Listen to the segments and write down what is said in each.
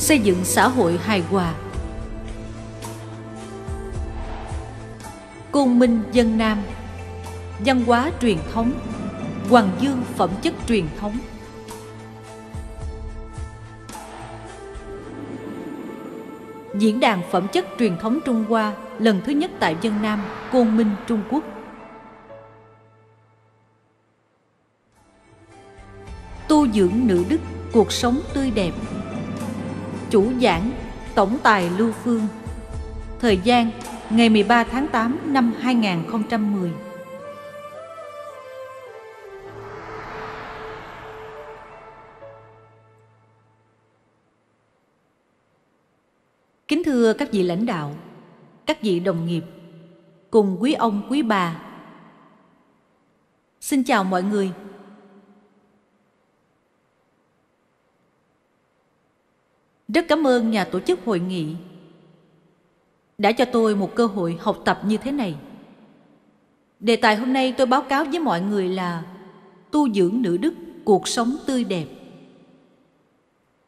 xây dựng xã hội hài hòa. Côn minh dân Nam Văn hóa truyền thống Hoàng dương phẩm chất truyền thống Diễn đàn phẩm chất truyền thống Trung Hoa lần thứ nhất tại Dân Nam, Côn Minh, Trung Quốc. Tu dưỡng nữ đức, cuộc sống tươi đẹp, Chủ giảng Tổng tài Lưu Phương Thời gian ngày 13 tháng 8 năm 2010 Kính thưa các vị lãnh đạo, các vị đồng nghiệp, cùng quý ông quý bà. Xin chào mọi người. Rất cảm ơn nhà tổ chức hội nghị đã cho tôi một cơ hội học tập như thế này. Đề tài hôm nay tôi báo cáo với mọi người là tu dưỡng nữ đức, cuộc sống tươi đẹp.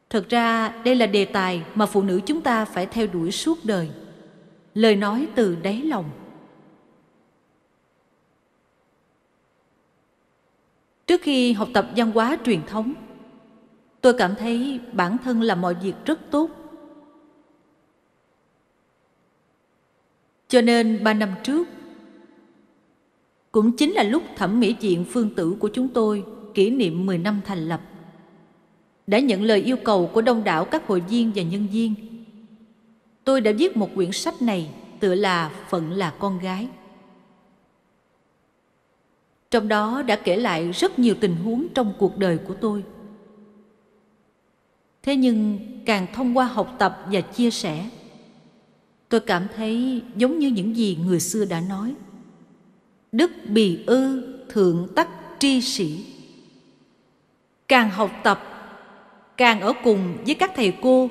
Thật ra đây là đề tài mà phụ nữ chúng ta phải theo đuổi suốt đời. Lời nói từ đáy lòng. Trước khi học tập văn hóa truyền thống, tôi cảm thấy bản thân làm mọi việc rất tốt cho nên ba năm trước cũng chính là lúc thẩm mỹ viện phương tử của chúng tôi kỷ niệm 10 năm thành lập đã nhận lời yêu cầu của đông đảo các hội viên và nhân viên tôi đã viết một quyển sách này tựa là phận là con gái trong đó đã kể lại rất nhiều tình huống trong cuộc đời của tôi thế nhưng càng thông qua học tập và chia sẻ tôi cảm thấy giống như những gì người xưa đã nói đức bì ư thượng tắc tri sĩ càng học tập càng ở cùng với các thầy cô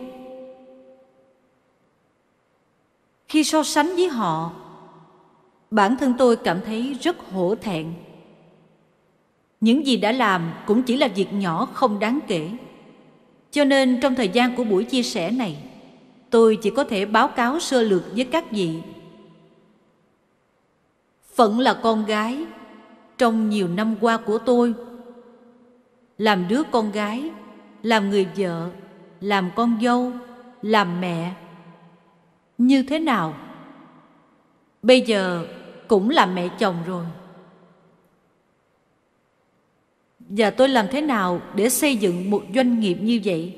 khi so sánh với họ bản thân tôi cảm thấy rất hổ thẹn những gì đã làm cũng chỉ là việc nhỏ không đáng kể cho nên trong thời gian của buổi chia sẻ này, tôi chỉ có thể báo cáo sơ lược với các vị. Phận là con gái, trong nhiều năm qua của tôi, làm đứa con gái, làm người vợ, làm con dâu, làm mẹ, như thế nào? Bây giờ cũng là mẹ chồng rồi. Và tôi làm thế nào để xây dựng một doanh nghiệp như vậy?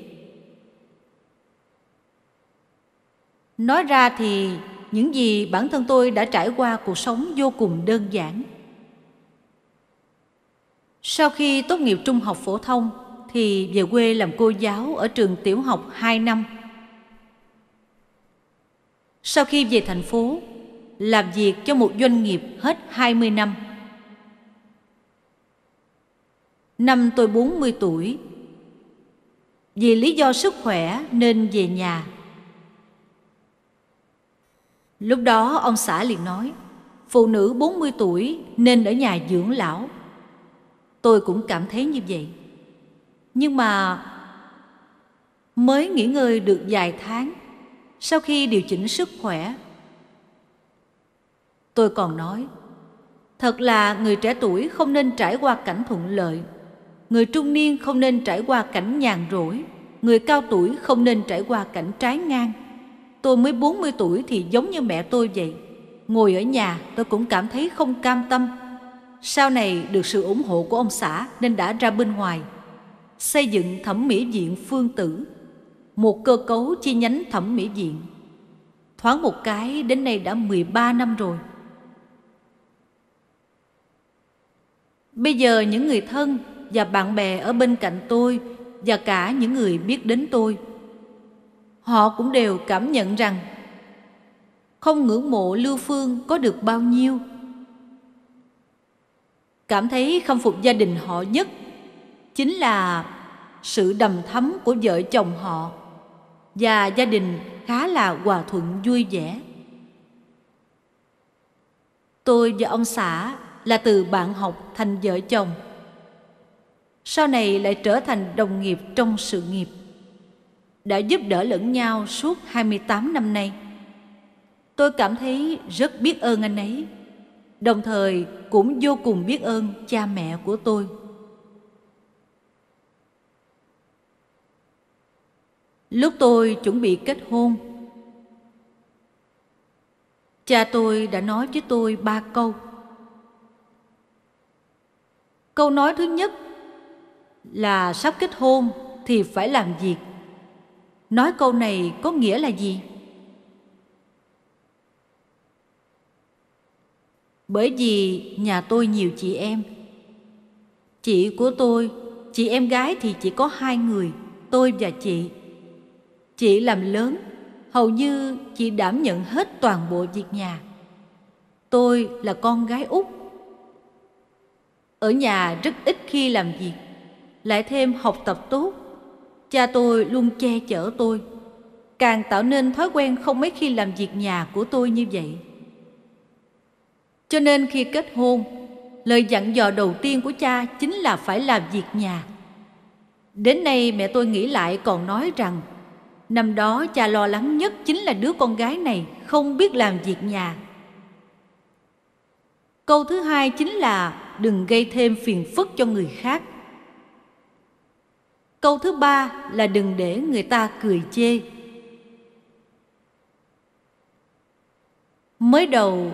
Nói ra thì những gì bản thân tôi đã trải qua cuộc sống vô cùng đơn giản. Sau khi tốt nghiệp trung học phổ thông thì về quê làm cô giáo ở trường tiểu học 2 năm. Sau khi về thành phố, làm việc cho một doanh nghiệp hết 20 năm. Năm tôi 40 tuổi. Vì lý do sức khỏe nên về nhà. Lúc đó ông xã liền nói, phụ nữ 40 tuổi nên ở nhà dưỡng lão. Tôi cũng cảm thấy như vậy. Nhưng mà mới nghỉ ngơi được vài tháng sau khi điều chỉnh sức khỏe. Tôi còn nói, thật là người trẻ tuổi không nên trải qua cảnh thuận lợi người trung niên không nên trải qua cảnh nhàn rỗi, người cao tuổi không nên trải qua cảnh trái ngang. Tôi mới 40 tuổi thì giống như mẹ tôi vậy. Ngồi ở nhà tôi cũng cảm thấy không cam tâm. Sau này được sự ủng hộ của ông xã nên đã ra bên ngoài. Xây dựng thẩm mỹ viện phương tử. Một cơ cấu chi nhánh thẩm mỹ viện. Thoáng một cái đến nay đã 13 năm rồi. Bây giờ những người thân và bạn bè ở bên cạnh tôi và cả những người biết đến tôi họ cũng đều cảm nhận rằng không ngưỡng mộ lưu phương có được bao nhiêu cảm thấy khâm phục gia đình họ nhất chính là sự đầm thấm của vợ chồng họ và gia đình khá là hòa thuận vui vẻ tôi và ông xã là từ bạn học thành vợ chồng sau này lại trở thành đồng nghiệp trong sự nghiệp. Đã giúp đỡ lẫn nhau suốt 28 năm nay. Tôi cảm thấy rất biết ơn anh ấy, đồng thời cũng vô cùng biết ơn cha mẹ của tôi. Lúc tôi chuẩn bị kết hôn, cha tôi đã nói với tôi ba câu. Câu nói thứ nhất là sắp kết hôn thì phải làm việc. Nói câu này có nghĩa là gì? Bởi vì nhà tôi nhiều chị em. Chị của tôi, chị em gái thì chỉ có hai người, tôi và chị. Chị làm lớn, hầu như chị đảm nhận hết toàn bộ việc nhà. Tôi là con gái út. Ở nhà rất ít khi làm việc lại thêm học tập tốt. Cha tôi luôn che chở tôi, càng tạo nên thói quen không mấy khi làm việc nhà của tôi như vậy. Cho nên khi kết hôn, lời dặn dò đầu tiên của cha chính là phải làm việc nhà. Đến nay mẹ tôi nghĩ lại còn nói rằng Năm đó cha lo lắng nhất chính là đứa con gái này không biết làm việc nhà. Câu thứ hai chính là đừng gây thêm phiền phức cho người khác. Câu thứ ba là đừng để người ta cười chê. Mới đầu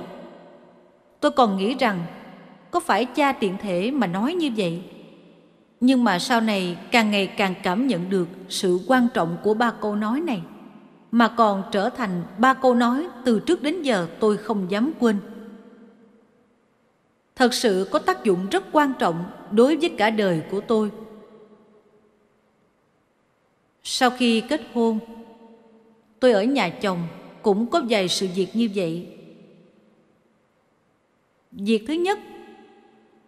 tôi còn nghĩ rằng có phải cha tiện thể mà nói như vậy. Nhưng mà sau này càng ngày càng cảm nhận được sự quan trọng của ba câu nói này mà còn trở thành ba câu nói từ trước đến giờ tôi không dám quên. Thật sự có tác dụng rất quan trọng đối với cả đời của tôi sau khi kết hôn, tôi ở nhà chồng cũng có vài sự việc như vậy. Việc thứ nhất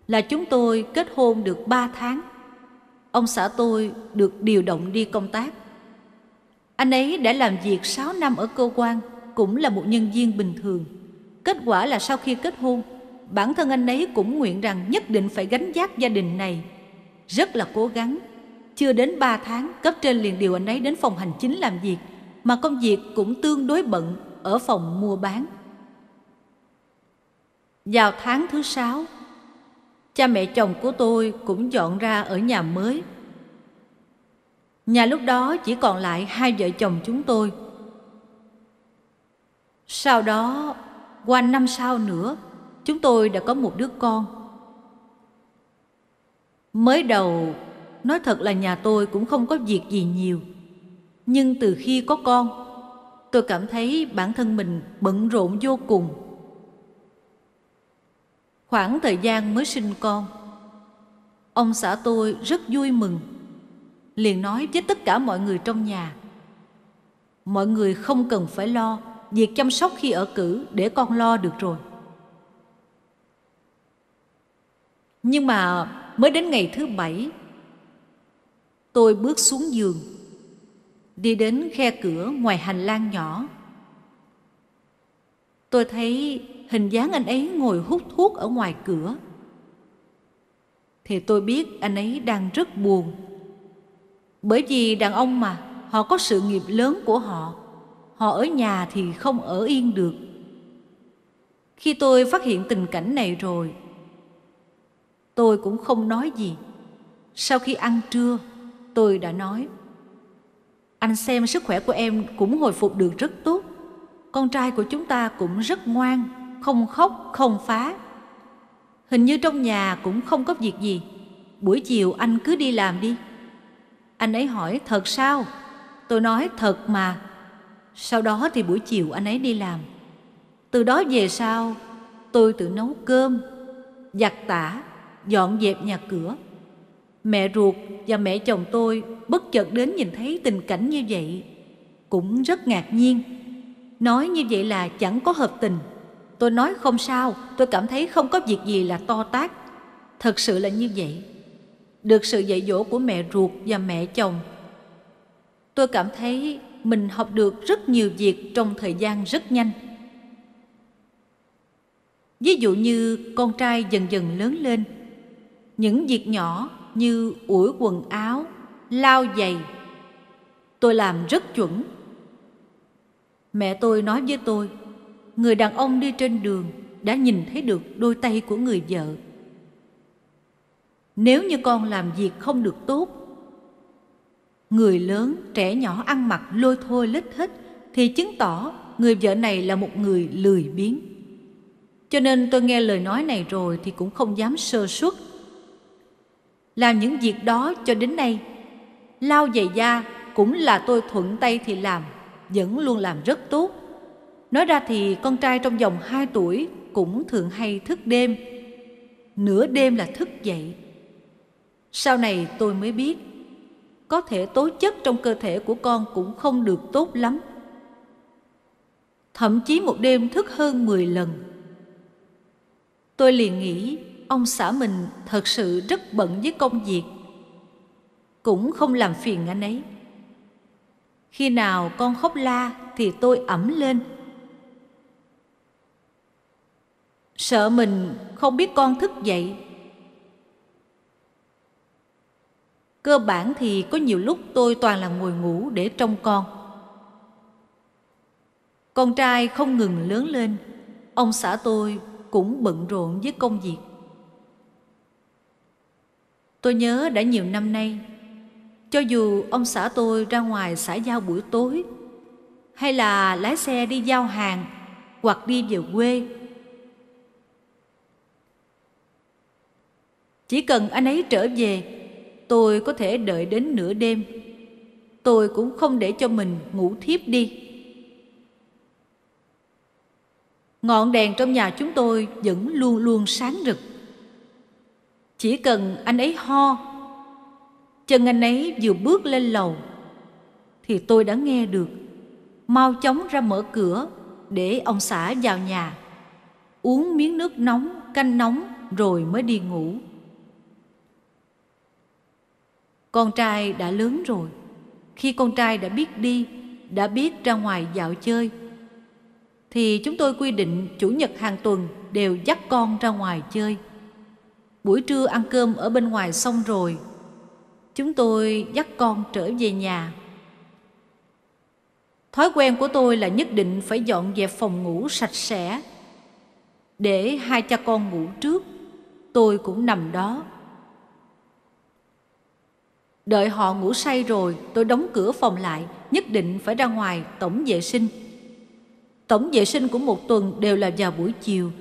là chúng tôi kết hôn được 3 tháng. Ông xã tôi được điều động đi công tác. Anh ấy đã làm việc 6 năm ở cơ quan, cũng là một nhân viên bình thường. Kết quả là sau khi kết hôn, bản thân anh ấy cũng nguyện rằng nhất định phải gánh vác gia đình này. Rất là cố gắng chưa đến 3 tháng, cấp trên liền điều anh ấy đến phòng hành chính làm việc, mà công việc cũng tương đối bận ở phòng mua bán. Vào tháng thứ sáu, cha mẹ chồng của tôi cũng dọn ra ở nhà mới. Nhà lúc đó chỉ còn lại hai vợ chồng chúng tôi. Sau đó, qua năm sau nữa, chúng tôi đã có một đứa con. Mới đầu nói thật là nhà tôi cũng không có việc gì nhiều. Nhưng từ khi có con, tôi cảm thấy bản thân mình bận rộn vô cùng. Khoảng thời gian mới sinh con, ông xã tôi rất vui mừng, liền nói với tất cả mọi người trong nhà. Mọi người không cần phải lo, việc chăm sóc khi ở cử để con lo được rồi. Nhưng mà mới đến ngày thứ bảy Tôi bước xuống giường, đi đến khe cửa ngoài hành lang nhỏ. Tôi thấy hình dáng anh ấy ngồi hút thuốc ở ngoài cửa. Thì tôi biết anh ấy đang rất buồn. Bởi vì đàn ông mà, họ có sự nghiệp lớn của họ. Họ ở nhà thì không ở yên được. Khi tôi phát hiện tình cảnh này rồi, tôi cũng không nói gì. Sau khi ăn trưa, Tôi đã nói, anh xem sức khỏe của em cũng hồi phục được rất tốt. Con trai của chúng ta cũng rất ngoan, không khóc, không phá. Hình như trong nhà cũng không có việc gì. Buổi chiều anh cứ đi làm đi. Anh ấy hỏi thật sao? Tôi nói thật mà. Sau đó thì buổi chiều anh ấy đi làm. Từ đó về sau, tôi tự nấu cơm, giặt tả, dọn dẹp nhà cửa, Mẹ ruột và mẹ chồng tôi bất chợt đến nhìn thấy tình cảnh như vậy Cũng rất ngạc nhiên Nói như vậy là chẳng có hợp tình Tôi nói không sao Tôi cảm thấy không có việc gì là to tác Thật sự là như vậy Được sự dạy dỗ của mẹ ruột và mẹ chồng Tôi cảm thấy mình học được rất nhiều việc trong thời gian rất nhanh Ví dụ như con trai dần dần lớn lên Những việc nhỏ như ủi quần áo lau giày tôi làm rất chuẩn mẹ tôi nói với tôi người đàn ông đi trên đường đã nhìn thấy được đôi tay của người vợ nếu như con làm việc không được tốt người lớn trẻ nhỏ ăn mặc lôi thôi lít hết thì chứng tỏ người vợ này là một người lười biếng cho nên tôi nghe lời nói này rồi thì cũng không dám sơ suất làm những việc đó cho đến nay Lao giày da cũng là tôi thuận tay thì làm Vẫn luôn làm rất tốt Nói ra thì con trai trong vòng hai tuổi Cũng thường hay thức đêm Nửa đêm là thức dậy Sau này tôi mới biết Có thể tố chất trong cơ thể của con cũng không được tốt lắm Thậm chí một đêm thức hơn 10 lần Tôi liền nghĩ ông xã mình thật sự rất bận với công việc cũng không làm phiền anh ấy khi nào con khóc la thì tôi ẩm lên sợ mình không biết con thức dậy cơ bản thì có nhiều lúc tôi toàn là ngồi ngủ để trông con con trai không ngừng lớn lên ông xã tôi cũng bận rộn với công việc Tôi nhớ đã nhiều năm nay, cho dù ông xã tôi ra ngoài xã giao buổi tối, hay là lái xe đi giao hàng hoặc đi về quê, chỉ cần anh ấy trở về, tôi có thể đợi đến nửa đêm. Tôi cũng không để cho mình ngủ thiếp đi. Ngọn đèn trong nhà chúng tôi vẫn luôn luôn sáng rực. Chỉ cần anh ấy ho Chân anh ấy vừa bước lên lầu Thì tôi đã nghe được Mau chóng ra mở cửa Để ông xã vào nhà Uống miếng nước nóng, canh nóng Rồi mới đi ngủ Con trai đã lớn rồi Khi con trai đã biết đi Đã biết ra ngoài dạo chơi Thì chúng tôi quy định Chủ nhật hàng tuần đều dắt con ra ngoài chơi buổi trưa ăn cơm ở bên ngoài xong rồi chúng tôi dắt con trở về nhà thói quen của tôi là nhất định phải dọn dẹp phòng ngủ sạch sẽ để hai cha con ngủ trước tôi cũng nằm đó đợi họ ngủ say rồi tôi đóng cửa phòng lại nhất định phải ra ngoài tổng vệ sinh tổng vệ sinh của một tuần đều là vào buổi chiều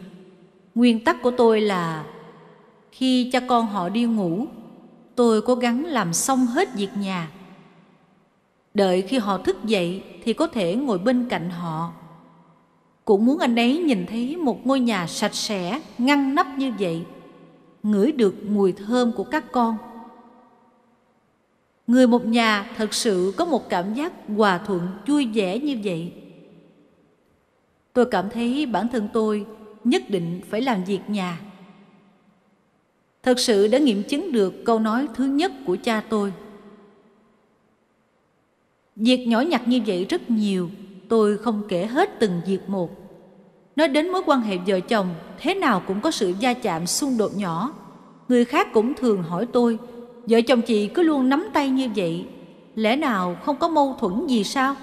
nguyên tắc của tôi là khi cha con họ đi ngủ, tôi cố gắng làm xong hết việc nhà. Đợi khi họ thức dậy thì có thể ngồi bên cạnh họ. Cũng muốn anh ấy nhìn thấy một ngôi nhà sạch sẽ, ngăn nắp như vậy, ngửi được mùi thơm của các con. Người một nhà thật sự có một cảm giác hòa thuận, vui vẻ như vậy. Tôi cảm thấy bản thân tôi nhất định phải làm việc nhà. Thật sự đã nghiệm chứng được câu nói thứ nhất của cha tôi. Việc nhỏ nhặt như vậy rất nhiều, tôi không kể hết từng việc một. Nói đến mối quan hệ vợ chồng, thế nào cũng có sự va chạm xung đột nhỏ. Người khác cũng thường hỏi tôi, vợ chồng chị cứ luôn nắm tay như vậy, lẽ nào không có mâu thuẫn gì sao?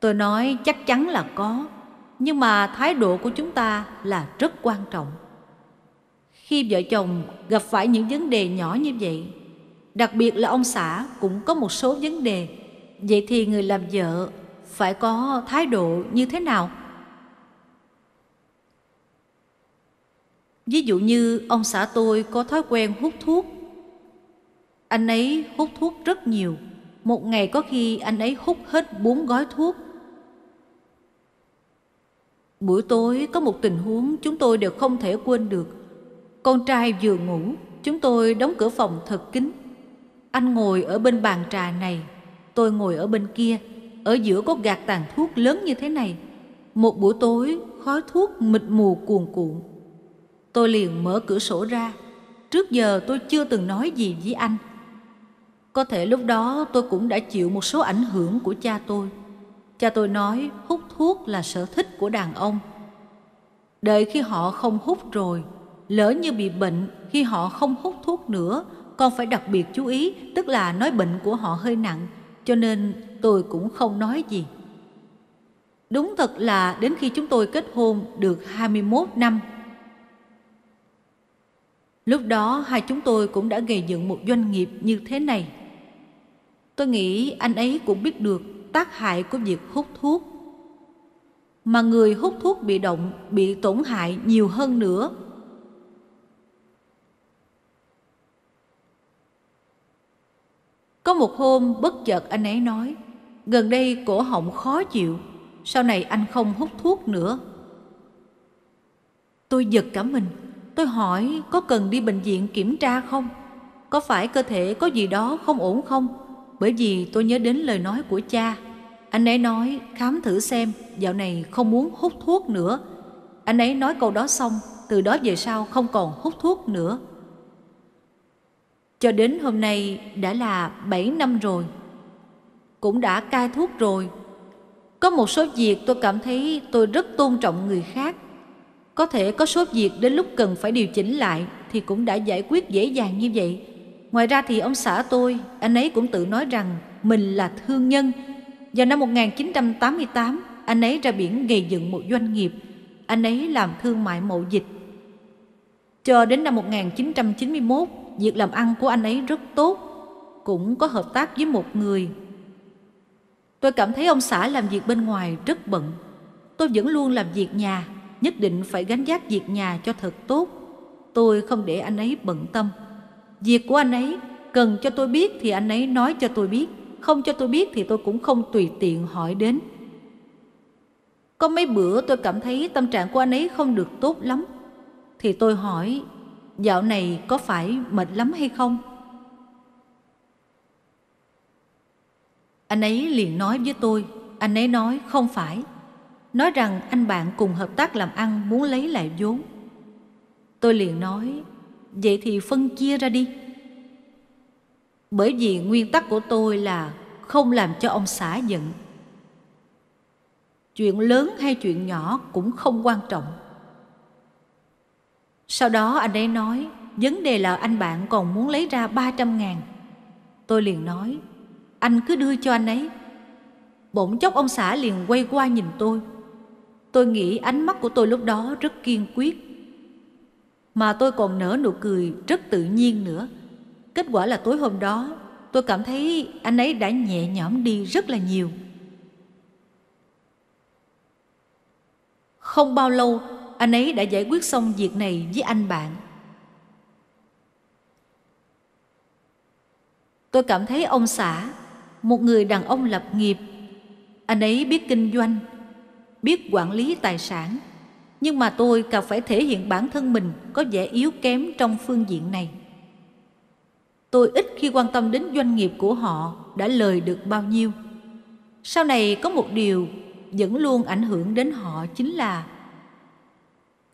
Tôi nói chắc chắn là có, nhưng mà thái độ của chúng ta là rất quan trọng khi vợ chồng gặp phải những vấn đề nhỏ như vậy đặc biệt là ông xã cũng có một số vấn đề vậy thì người làm vợ phải có thái độ như thế nào ví dụ như ông xã tôi có thói quen hút thuốc anh ấy hút thuốc rất nhiều một ngày có khi anh ấy hút hết bốn gói thuốc Buổi tối có một tình huống chúng tôi đều không thể quên được. Con trai vừa ngủ, chúng tôi đóng cửa phòng thật kín. Anh ngồi ở bên bàn trà này, tôi ngồi ở bên kia, ở giữa có gạt tàn thuốc lớn như thế này. Một buổi tối, khói thuốc mịt mù cuồn cuộn. Tôi liền mở cửa sổ ra. Trước giờ tôi chưa từng nói gì với anh. Có thể lúc đó tôi cũng đã chịu một số ảnh hưởng của cha tôi Cha tôi nói hút thuốc là sở thích của đàn ông. Đợi khi họ không hút rồi, lỡ như bị bệnh khi họ không hút thuốc nữa, con phải đặc biệt chú ý, tức là nói bệnh của họ hơi nặng, cho nên tôi cũng không nói gì. Đúng thật là đến khi chúng tôi kết hôn được 21 năm. Lúc đó hai chúng tôi cũng đã gây dựng một doanh nghiệp như thế này. Tôi nghĩ anh ấy cũng biết được tác hại của việc hút thuốc mà người hút thuốc bị động bị tổn hại nhiều hơn nữa có một hôm bất chợt anh ấy nói gần đây cổ họng khó chịu sau này anh không hút thuốc nữa tôi giật cả mình tôi hỏi có cần đi bệnh viện kiểm tra không có phải cơ thể có gì đó không ổn không bởi vì tôi nhớ đến lời nói của cha. Anh ấy nói khám thử xem, dạo này không muốn hút thuốc nữa. Anh ấy nói câu đó xong, từ đó về sau không còn hút thuốc nữa. Cho đến hôm nay đã là 7 năm rồi. Cũng đã cai thuốc rồi. Có một số việc tôi cảm thấy tôi rất tôn trọng người khác. Có thể có số việc đến lúc cần phải điều chỉnh lại thì cũng đã giải quyết dễ dàng như vậy Ngoài ra thì ông xã tôi, anh ấy cũng tự nói rằng mình là thương nhân. Vào năm 1988, anh ấy ra biển gây dựng một doanh nghiệp. Anh ấy làm thương mại mậu dịch. Cho đến năm 1991, việc làm ăn của anh ấy rất tốt. Cũng có hợp tác với một người. Tôi cảm thấy ông xã làm việc bên ngoài rất bận. Tôi vẫn luôn làm việc nhà, nhất định phải gánh vác việc nhà cho thật tốt. Tôi không để anh ấy bận tâm. Việc của anh ấy cần cho tôi biết thì anh ấy nói cho tôi biết, không cho tôi biết thì tôi cũng không tùy tiện hỏi đến. Có mấy bữa tôi cảm thấy tâm trạng của anh ấy không được tốt lắm, thì tôi hỏi dạo này có phải mệt lắm hay không? Anh ấy liền nói với tôi, anh ấy nói không phải, nói rằng anh bạn cùng hợp tác làm ăn muốn lấy lại vốn. Tôi liền nói vậy thì phân chia ra đi bởi vì nguyên tắc của tôi là không làm cho ông xã giận chuyện lớn hay chuyện nhỏ cũng không quan trọng sau đó anh ấy nói vấn đề là anh bạn còn muốn lấy ra ba trăm ngàn tôi liền nói anh cứ đưa cho anh ấy bỗng chốc ông xã liền quay qua nhìn tôi tôi nghĩ ánh mắt của tôi lúc đó rất kiên quyết mà tôi còn nở nụ cười rất tự nhiên nữa. Kết quả là tối hôm đó, tôi cảm thấy anh ấy đã nhẹ nhõm đi rất là nhiều. Không bao lâu, anh ấy đã giải quyết xong việc này với anh bạn. Tôi cảm thấy ông xã, một người đàn ông lập nghiệp, anh ấy biết kinh doanh, biết quản lý tài sản, nhưng mà tôi càng phải thể hiện bản thân mình có vẻ yếu kém trong phương diện này. Tôi ít khi quan tâm đến doanh nghiệp của họ đã lời được bao nhiêu. Sau này có một điều vẫn luôn ảnh hưởng đến họ chính là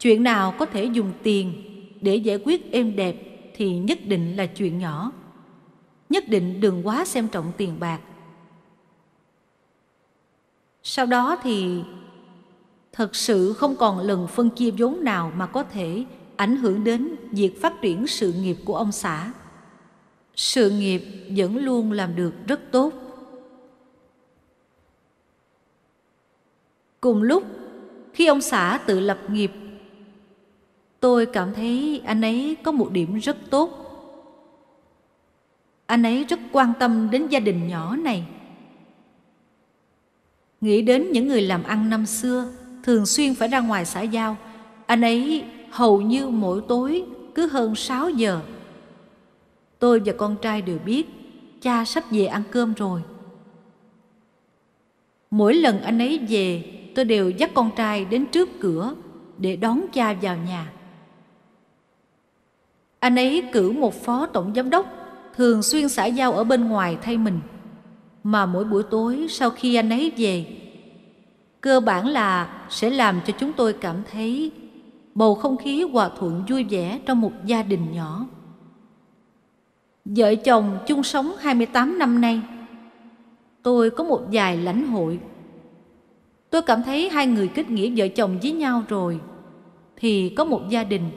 chuyện nào có thể dùng tiền để giải quyết êm đẹp thì nhất định là chuyện nhỏ. Nhất định đừng quá xem trọng tiền bạc. Sau đó thì thật sự không còn lần phân chia vốn nào mà có thể ảnh hưởng đến việc phát triển sự nghiệp của ông xã. Sự nghiệp vẫn luôn làm được rất tốt. Cùng lúc, khi ông xã tự lập nghiệp, tôi cảm thấy anh ấy có một điểm rất tốt. Anh ấy rất quan tâm đến gia đình nhỏ này. Nghĩ đến những người làm ăn năm xưa, thường xuyên phải ra ngoài xã giao. Anh ấy hầu như mỗi tối cứ hơn 6 giờ. Tôi và con trai đều biết cha sắp về ăn cơm rồi. Mỗi lần anh ấy về, tôi đều dắt con trai đến trước cửa để đón cha vào nhà. Anh ấy cử một phó tổng giám đốc thường xuyên xã giao ở bên ngoài thay mình. Mà mỗi buổi tối sau khi anh ấy về, cơ bản là sẽ làm cho chúng tôi cảm thấy bầu không khí hòa thuận vui vẻ trong một gia đình nhỏ. Vợ chồng chung sống 28 năm nay, tôi có một vài lãnh hội. Tôi cảm thấy hai người kết nghĩa vợ chồng với nhau rồi, thì có một gia đình.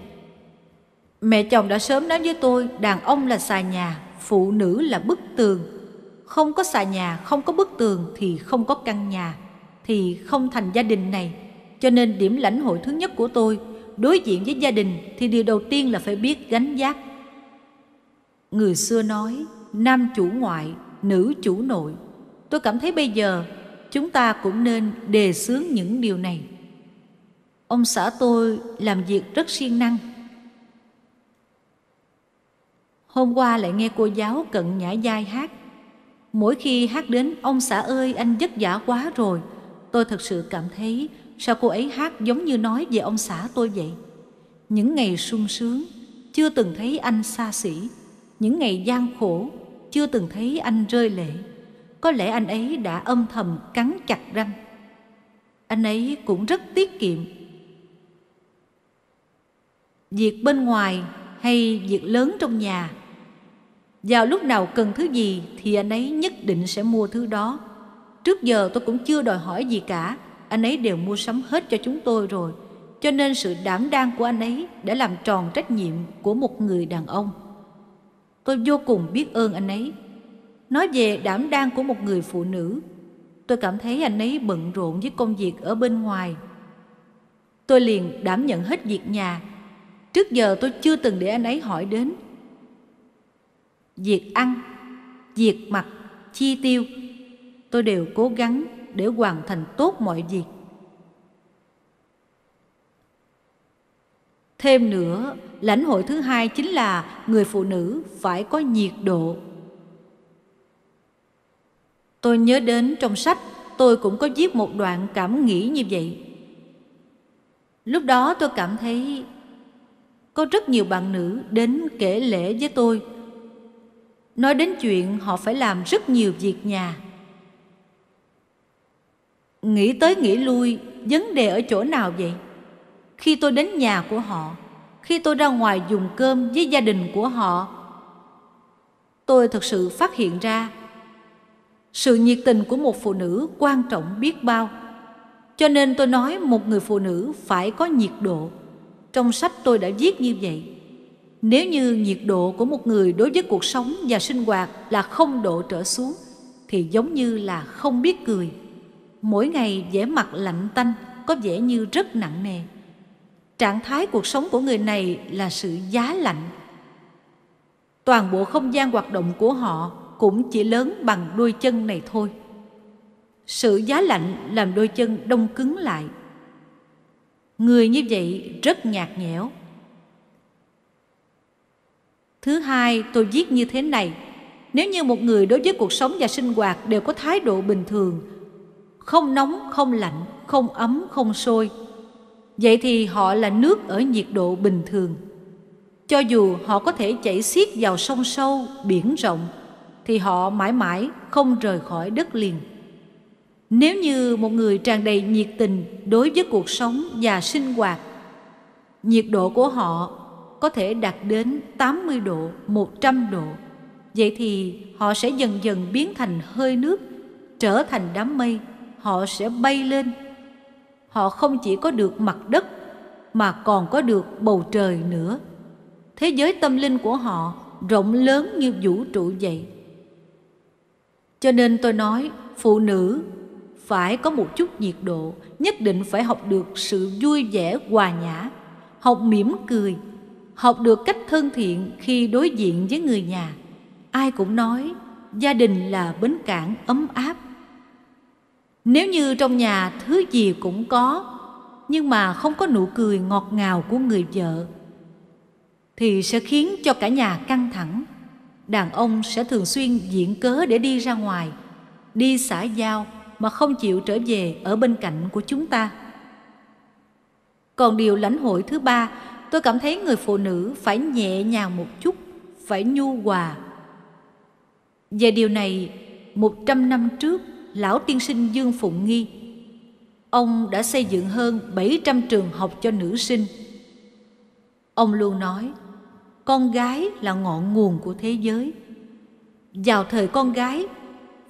Mẹ chồng đã sớm nói với tôi đàn ông là xà nhà, phụ nữ là bức tường. Không có xà nhà, không có bức tường thì không có căn nhà thì không thành gia đình này. Cho nên điểm lãnh hội thứ nhất của tôi đối diện với gia đình thì điều đầu tiên là phải biết gánh giác. Người xưa nói nam chủ ngoại, nữ chủ nội. Tôi cảm thấy bây giờ chúng ta cũng nên đề xướng những điều này. Ông xã tôi làm việc rất siêng năng. Hôm qua lại nghe cô giáo cận nhã giai hát. Mỗi khi hát đến ông xã ơi anh vất vả quá rồi – tôi thật sự cảm thấy sao cô ấy hát giống như nói về ông xã tôi vậy. Những ngày sung sướng, chưa từng thấy anh xa xỉ. Những ngày gian khổ, chưa từng thấy anh rơi lệ. Có lẽ anh ấy đã âm thầm cắn chặt răng. Anh ấy cũng rất tiết kiệm. Việc bên ngoài hay việc lớn trong nhà, vào lúc nào cần thứ gì thì anh ấy nhất định sẽ mua thứ đó Trước giờ tôi cũng chưa đòi hỏi gì cả, anh ấy đều mua sắm hết cho chúng tôi rồi. Cho nên sự đảm đang của anh ấy đã làm tròn trách nhiệm của một người đàn ông. Tôi vô cùng biết ơn anh ấy. Nói về đảm đang của một người phụ nữ, tôi cảm thấy anh ấy bận rộn với công việc ở bên ngoài. Tôi liền đảm nhận hết việc nhà. Trước giờ tôi chưa từng để anh ấy hỏi đến. Việc ăn, việc mặc, chi tiêu tôi đều cố gắng để hoàn thành tốt mọi việc. Thêm nữa, lãnh hội thứ hai chính là người phụ nữ phải có nhiệt độ. Tôi nhớ đến trong sách tôi cũng có viết một đoạn cảm nghĩ như vậy. Lúc đó tôi cảm thấy có rất nhiều bạn nữ đến kể lễ với tôi. Nói đến chuyện họ phải làm rất nhiều việc nhà Nghĩ tới nghĩ lui, vấn đề ở chỗ nào vậy? Khi tôi đến nhà của họ, khi tôi ra ngoài dùng cơm với gia đình của họ, tôi thật sự phát hiện ra sự nhiệt tình của một phụ nữ quan trọng biết bao. Cho nên tôi nói một người phụ nữ phải có nhiệt độ. Trong sách tôi đã viết như vậy. Nếu như nhiệt độ của một người đối với cuộc sống và sinh hoạt là không độ trở xuống, thì giống như là không biết cười mỗi ngày vẻ mặt lạnh tanh có vẻ như rất nặng nề trạng thái cuộc sống của người này là sự giá lạnh toàn bộ không gian hoạt động của họ cũng chỉ lớn bằng đôi chân này thôi sự giá lạnh làm đôi chân đông cứng lại người như vậy rất nhạt nhẽo thứ hai tôi viết như thế này nếu như một người đối với cuộc sống và sinh hoạt đều có thái độ bình thường không nóng, không lạnh, không ấm, không sôi. Vậy thì họ là nước ở nhiệt độ bình thường. Cho dù họ có thể chảy xiết vào sông sâu, biển rộng, thì họ mãi mãi không rời khỏi đất liền. Nếu như một người tràn đầy nhiệt tình đối với cuộc sống và sinh hoạt, nhiệt độ của họ có thể đạt đến 80 độ, 100 độ. Vậy thì họ sẽ dần dần biến thành hơi nước, trở thành đám mây họ sẽ bay lên. Họ không chỉ có được mặt đất mà còn có được bầu trời nữa. Thế giới tâm linh của họ rộng lớn như vũ trụ vậy. Cho nên tôi nói, phụ nữ phải có một chút nhiệt độ, nhất định phải học được sự vui vẻ hòa nhã, học mỉm cười, học được cách thân thiện khi đối diện với người nhà. Ai cũng nói, gia đình là bến cảng ấm áp nếu như trong nhà thứ gì cũng có nhưng mà không có nụ cười ngọt ngào của người vợ thì sẽ khiến cho cả nhà căng thẳng. Đàn ông sẽ thường xuyên diễn cớ để đi ra ngoài, đi xã giao mà không chịu trở về ở bên cạnh của chúng ta. Còn điều lãnh hội thứ ba, tôi cảm thấy người phụ nữ phải nhẹ nhàng một chút, phải nhu hòa. Về điều này, một trăm năm trước, lão tiên sinh Dương Phụng Nghi. Ông đã xây dựng hơn 700 trường học cho nữ sinh. Ông luôn nói, con gái là ngọn nguồn của thế giới. Vào thời con gái,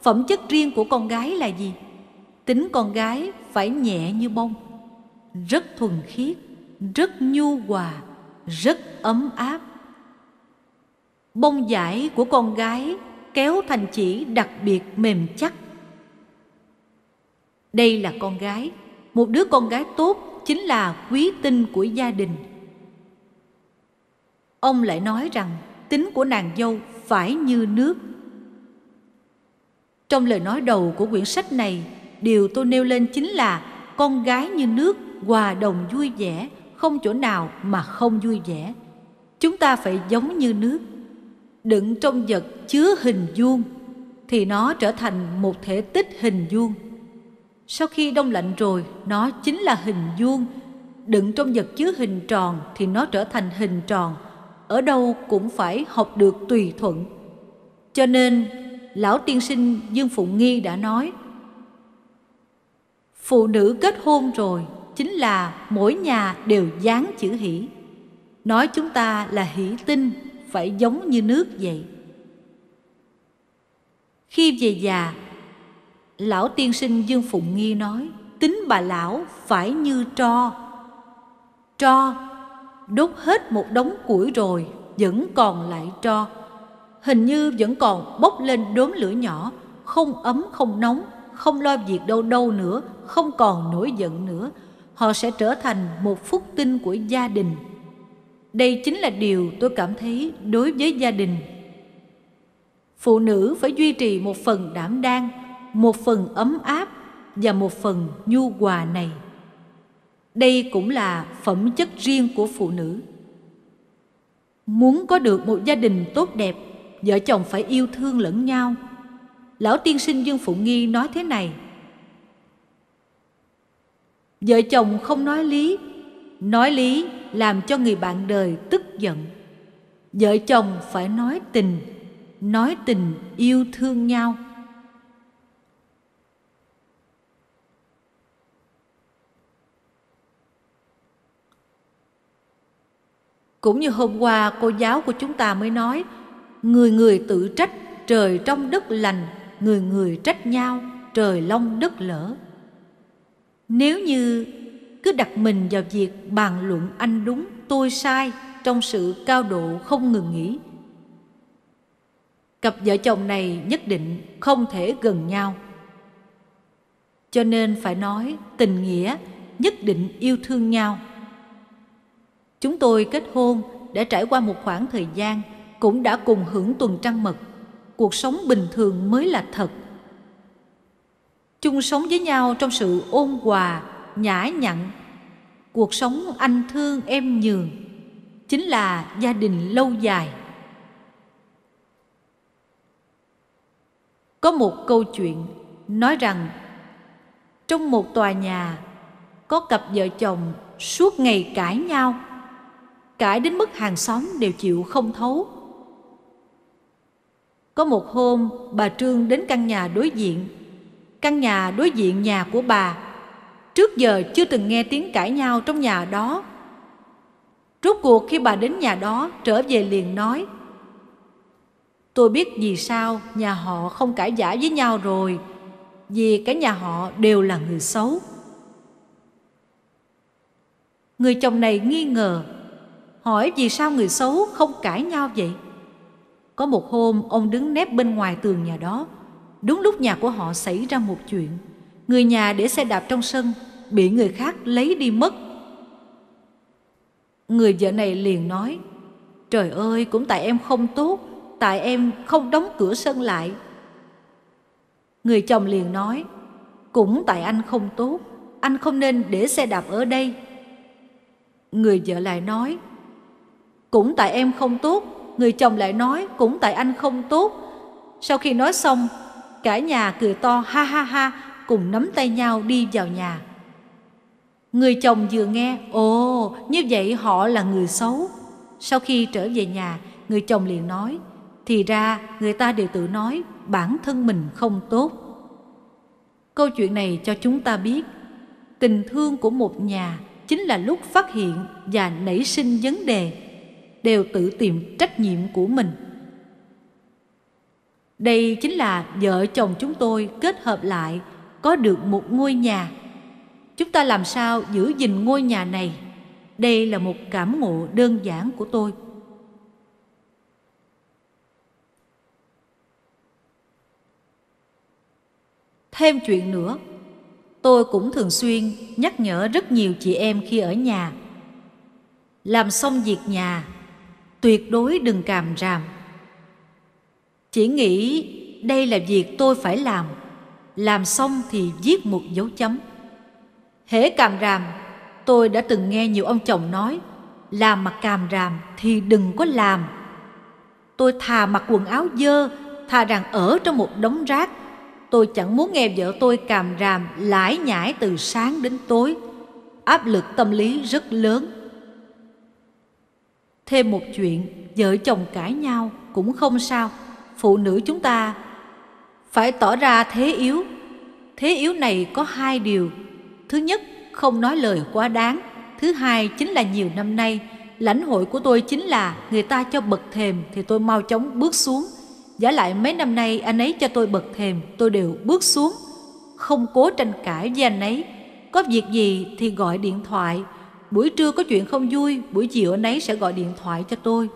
phẩm chất riêng của con gái là gì? Tính con gái phải nhẹ như bông, rất thuần khiết, rất nhu hòa, rất ấm áp. Bông giải của con gái kéo thành chỉ đặc biệt mềm chắc đây là con gái, một đứa con gái tốt chính là quý tinh của gia đình. Ông lại nói rằng tính của nàng dâu phải như nước. Trong lời nói đầu của quyển sách này, điều tôi nêu lên chính là con gái như nước hòa đồng vui vẻ, không chỗ nào mà không vui vẻ. Chúng ta phải giống như nước, đựng trong vật chứa hình vuông thì nó trở thành một thể tích hình vuông sau khi đông lạnh rồi, nó chính là hình vuông. Đựng trong vật chứa hình tròn thì nó trở thành hình tròn. Ở đâu cũng phải học được tùy thuận. Cho nên, lão tiên sinh Dương Phụng Nghi đã nói, Phụ nữ kết hôn rồi chính là mỗi nhà đều dán chữ hỷ. Nói chúng ta là hỷ tinh, phải giống như nước vậy. Khi về già, Lão tiên sinh Dương Phụng Nghi nói, tính bà lão phải như tro. Tro, đốt hết một đống củi rồi, vẫn còn lại tro. Hình như vẫn còn bốc lên đốm lửa nhỏ, không ấm không nóng, không lo việc đâu đâu nữa, không còn nổi giận nữa. Họ sẽ trở thành một phúc tinh của gia đình. Đây chính là điều tôi cảm thấy đối với gia đình. Phụ nữ phải duy trì một phần đảm đang, một phần ấm áp và một phần nhu hòa này đây cũng là phẩm chất riêng của phụ nữ muốn có được một gia đình tốt đẹp vợ chồng phải yêu thương lẫn nhau lão tiên sinh dương Phụng nghi nói thế này vợ chồng không nói lý nói lý làm cho người bạn đời tức giận vợ chồng phải nói tình nói tình yêu thương nhau Cũng như hôm qua cô giáo của chúng ta mới nói, người người tự trách, trời trong đất lành, người người trách nhau, trời long đất lỡ. Nếu như cứ đặt mình vào việc bàn luận anh đúng, tôi sai trong sự cao độ không ngừng nghỉ, cặp vợ chồng này nhất định không thể gần nhau. Cho nên phải nói tình nghĩa nhất định yêu thương nhau. Chúng tôi kết hôn đã trải qua một khoảng thời gian cũng đã cùng hưởng tuần trăng mật. Cuộc sống bình thường mới là thật. Chung sống với nhau trong sự ôn hòa, nhã nhặn. Cuộc sống anh thương em nhường chính là gia đình lâu dài. Có một câu chuyện nói rằng trong một tòa nhà có cặp vợ chồng suốt ngày cãi nhau cãi đến mức hàng xóm đều chịu không thấu. Có một hôm, bà Trương đến căn nhà đối diện. Căn nhà đối diện nhà của bà. Trước giờ chưa từng nghe tiếng cãi nhau trong nhà đó. Rốt cuộc khi bà đến nhà đó, trở về liền nói. Tôi biết vì sao nhà họ không cãi giả với nhau rồi, vì cả nhà họ đều là người xấu. Người chồng này nghi ngờ hỏi vì sao người xấu không cãi nhau vậy. Có một hôm ông đứng nép bên ngoài tường nhà đó, đúng lúc nhà của họ xảy ra một chuyện. Người nhà để xe đạp trong sân, bị người khác lấy đi mất. Người vợ này liền nói, trời ơi cũng tại em không tốt, tại em không đóng cửa sân lại. Người chồng liền nói, cũng tại anh không tốt, anh không nên để xe đạp ở đây. Người vợ lại nói, cũng tại em không tốt người chồng lại nói cũng tại anh không tốt sau khi nói xong cả nhà cười to ha ha ha cùng nắm tay nhau đi vào nhà người chồng vừa nghe ồ như vậy họ là người xấu sau khi trở về nhà người chồng liền nói thì ra người ta đều tự nói bản thân mình không tốt câu chuyện này cho chúng ta biết tình thương của một nhà chính là lúc phát hiện và nảy sinh vấn đề đều tự tìm trách nhiệm của mình đây chính là vợ chồng chúng tôi kết hợp lại có được một ngôi nhà chúng ta làm sao giữ gìn ngôi nhà này đây là một cảm ngộ đơn giản của tôi thêm chuyện nữa tôi cũng thường xuyên nhắc nhở rất nhiều chị em khi ở nhà làm xong việc nhà tuyệt đối đừng càm ràm chỉ nghĩ đây là việc tôi phải làm làm xong thì viết một dấu chấm hễ càm ràm tôi đã từng nghe nhiều ông chồng nói làm mà càm ràm thì đừng có làm tôi thà mặc quần áo dơ thà rằng ở trong một đống rác tôi chẳng muốn nghe vợ tôi càm ràm lải nhải từ sáng đến tối áp lực tâm lý rất lớn Thêm một chuyện, vợ chồng cãi nhau cũng không sao. Phụ nữ chúng ta phải tỏ ra thế yếu. Thế yếu này có hai điều. Thứ nhất, không nói lời quá đáng. Thứ hai chính là nhiều năm nay, lãnh hội của tôi chính là người ta cho bậc thềm thì tôi mau chóng bước xuống. Giả lại mấy năm nay anh ấy cho tôi bậc thềm, tôi đều bước xuống. Không cố tranh cãi với anh ấy, có việc gì thì gọi điện thoại, buổi trưa có chuyện không vui, buổi chiều anh ấy sẽ gọi điện thoại cho tôi.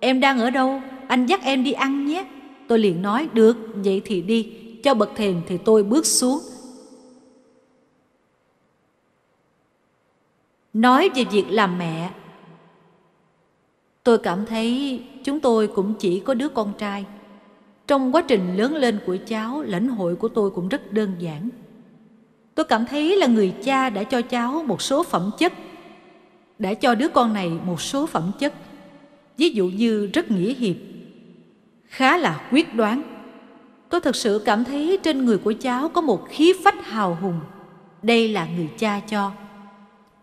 Em đang ở đâu? Anh dắt em đi ăn nhé. Tôi liền nói, được, vậy thì đi. Cho bậc thềm thì tôi bước xuống. Nói về việc làm mẹ, tôi cảm thấy chúng tôi cũng chỉ có đứa con trai. Trong quá trình lớn lên của cháu, lãnh hội của tôi cũng rất đơn giản. Tôi cảm thấy là người cha đã cho cháu một số phẩm chất đã cho đứa con này một số phẩm chất ví dụ như rất nghĩa hiệp khá là quyết đoán tôi thật sự cảm thấy trên người của cháu có một khí phách hào hùng đây là người cha cho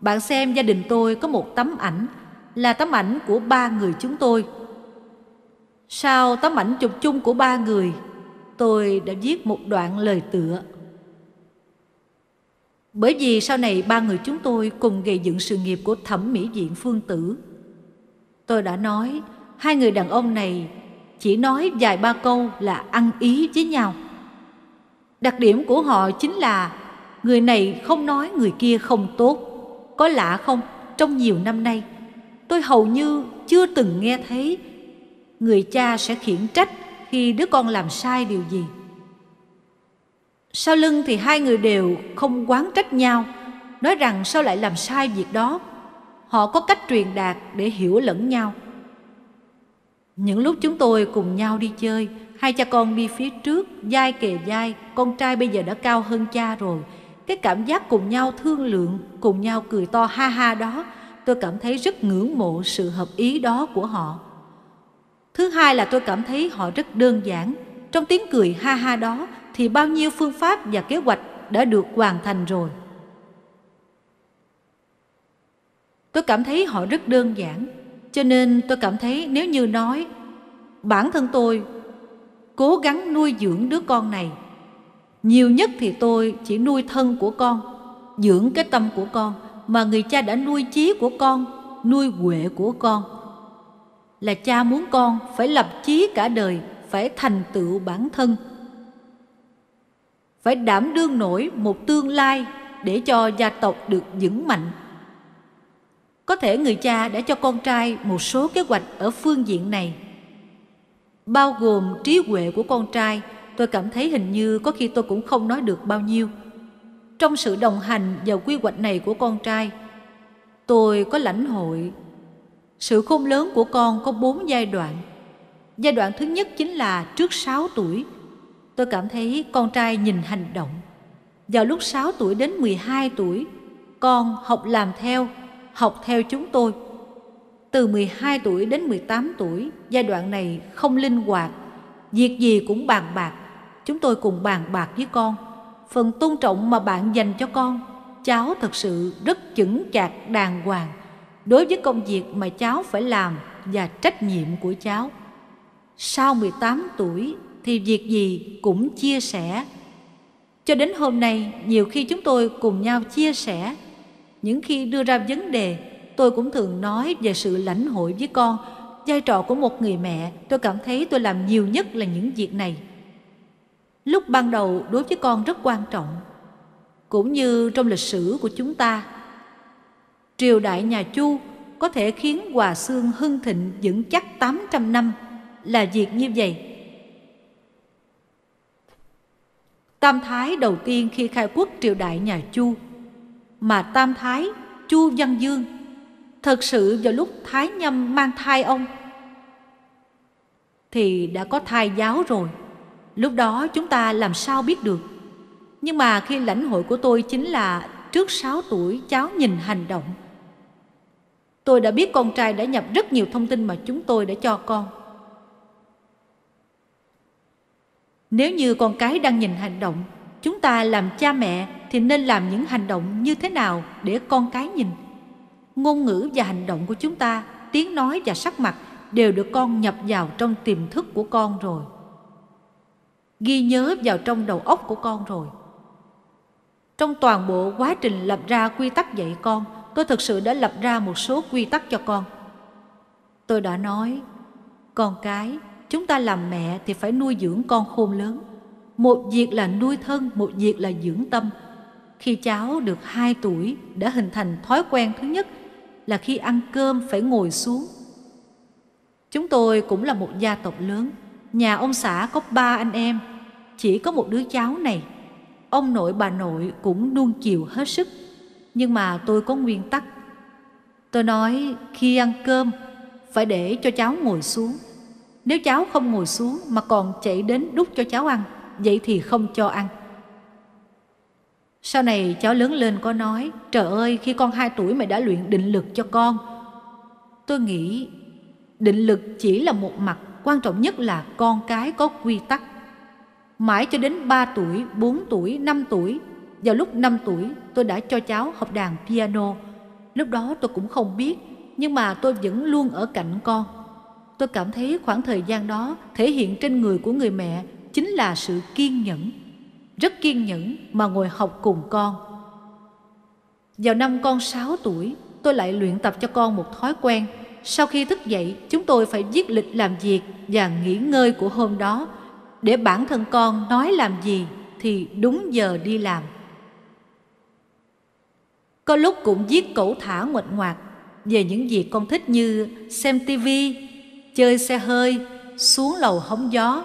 bạn xem gia đình tôi có một tấm ảnh là tấm ảnh của ba người chúng tôi sau tấm ảnh chụp chung của ba người tôi đã viết một đoạn lời tựa bởi vì sau này ba người chúng tôi cùng gây dựng sự nghiệp của thẩm mỹ viện Phương Tử. Tôi đã nói, hai người đàn ông này chỉ nói vài ba câu là ăn ý với nhau. Đặc điểm của họ chính là người này không nói người kia không tốt. Có lạ không? Trong nhiều năm nay, tôi hầu như chưa từng nghe thấy người cha sẽ khiển trách khi đứa con làm sai điều gì sau lưng thì hai người đều không quán trách nhau, nói rằng sao lại làm sai việc đó. Họ có cách truyền đạt để hiểu lẫn nhau. Những lúc chúng tôi cùng nhau đi chơi, hai cha con đi phía trước, dai kề dai, con trai bây giờ đã cao hơn cha rồi. Cái cảm giác cùng nhau thương lượng, cùng nhau cười to ha ha đó, tôi cảm thấy rất ngưỡng mộ sự hợp ý đó của họ. Thứ hai là tôi cảm thấy họ rất đơn giản. Trong tiếng cười ha ha đó thì bao nhiêu phương pháp và kế hoạch đã được hoàn thành rồi. Tôi cảm thấy họ rất đơn giản, cho nên tôi cảm thấy nếu như nói bản thân tôi cố gắng nuôi dưỡng đứa con này, nhiều nhất thì tôi chỉ nuôi thân của con, dưỡng cái tâm của con mà người cha đã nuôi trí của con, nuôi huệ của con. Là cha muốn con phải lập chí cả đời, phải thành tựu bản thân phải đảm đương nổi một tương lai để cho gia tộc được vững mạnh. Có thể người cha đã cho con trai một số kế hoạch ở phương diện này. Bao gồm trí huệ của con trai, tôi cảm thấy hình như có khi tôi cũng không nói được bao nhiêu. Trong sự đồng hành và quy hoạch này của con trai, tôi có lãnh hội sự khôn lớn của con có bốn giai đoạn. Giai đoạn thứ nhất chính là trước 6 tuổi – Tôi cảm thấy con trai nhìn hành động. Vào lúc 6 tuổi đến 12 tuổi, con học làm theo, học theo chúng tôi. Từ 12 tuổi đến 18 tuổi, giai đoạn này không linh hoạt, việc gì cũng bàn bạc. Chúng tôi cùng bàn bạc với con. Phần tôn trọng mà bạn dành cho con, cháu thật sự rất chững chạc đàng hoàng đối với công việc mà cháu phải làm và trách nhiệm của cháu. Sau 18 tuổi, thì việc gì cũng chia sẻ. Cho đến hôm nay, nhiều khi chúng tôi cùng nhau chia sẻ. Những khi đưa ra vấn đề, tôi cũng thường nói về sự lãnh hội với con. Vai trò của một người mẹ, tôi cảm thấy tôi làm nhiều nhất là những việc này. Lúc ban đầu đối với con rất quan trọng, cũng như trong lịch sử của chúng ta. Triều đại nhà Chu có thể khiến Hòa Xương hưng thịnh vững chắc 800 năm là việc như vậy Tam Thái đầu tiên khi khai quốc triều đại nhà Chu Mà Tam Thái, Chu Văn Dương Thật sự vào lúc Thái Nhâm mang thai ông Thì đã có thai giáo rồi Lúc đó chúng ta làm sao biết được Nhưng mà khi lãnh hội của tôi chính là Trước 6 tuổi cháu nhìn hành động Tôi đã biết con trai đã nhập rất nhiều thông tin mà chúng tôi đã cho con Nếu như con cái đang nhìn hành động, chúng ta làm cha mẹ thì nên làm những hành động như thế nào để con cái nhìn? Ngôn ngữ và hành động của chúng ta, tiếng nói và sắc mặt đều được con nhập vào trong tiềm thức của con rồi. Ghi nhớ vào trong đầu óc của con rồi. Trong toàn bộ quá trình lập ra quy tắc dạy con, tôi thực sự đã lập ra một số quy tắc cho con. Tôi đã nói, con cái chúng ta làm mẹ thì phải nuôi dưỡng con khôn lớn. Một việc là nuôi thân, một việc là dưỡng tâm. Khi cháu được 2 tuổi đã hình thành thói quen thứ nhất là khi ăn cơm phải ngồi xuống. Chúng tôi cũng là một gia tộc lớn. Nhà ông xã có ba anh em, chỉ có một đứa cháu này. Ông nội bà nội cũng nuông chiều hết sức. Nhưng mà tôi có nguyên tắc. Tôi nói khi ăn cơm phải để cho cháu ngồi xuống nếu cháu không ngồi xuống mà còn chạy đến đút cho cháu ăn, vậy thì không cho ăn. Sau này cháu lớn lên có nói, trời ơi khi con 2 tuổi mày đã luyện định lực cho con. Tôi nghĩ định lực chỉ là một mặt, quan trọng nhất là con cái có quy tắc. Mãi cho đến 3 tuổi, 4 tuổi, 5 tuổi, vào lúc 5 tuổi tôi đã cho cháu học đàn piano. Lúc đó tôi cũng không biết, nhưng mà tôi vẫn luôn ở cạnh con Tôi cảm thấy khoảng thời gian đó thể hiện trên người của người mẹ chính là sự kiên nhẫn. Rất kiên nhẫn mà ngồi học cùng con. Vào năm con 6 tuổi, tôi lại luyện tập cho con một thói quen. Sau khi thức dậy, chúng tôi phải viết lịch làm việc và nghỉ ngơi của hôm đó để bản thân con nói làm gì thì đúng giờ đi làm. Có lúc cũng viết cẩu thả ngoạch ngoạc về những việc con thích như xem tivi, chơi xe hơi, xuống lầu hóng gió.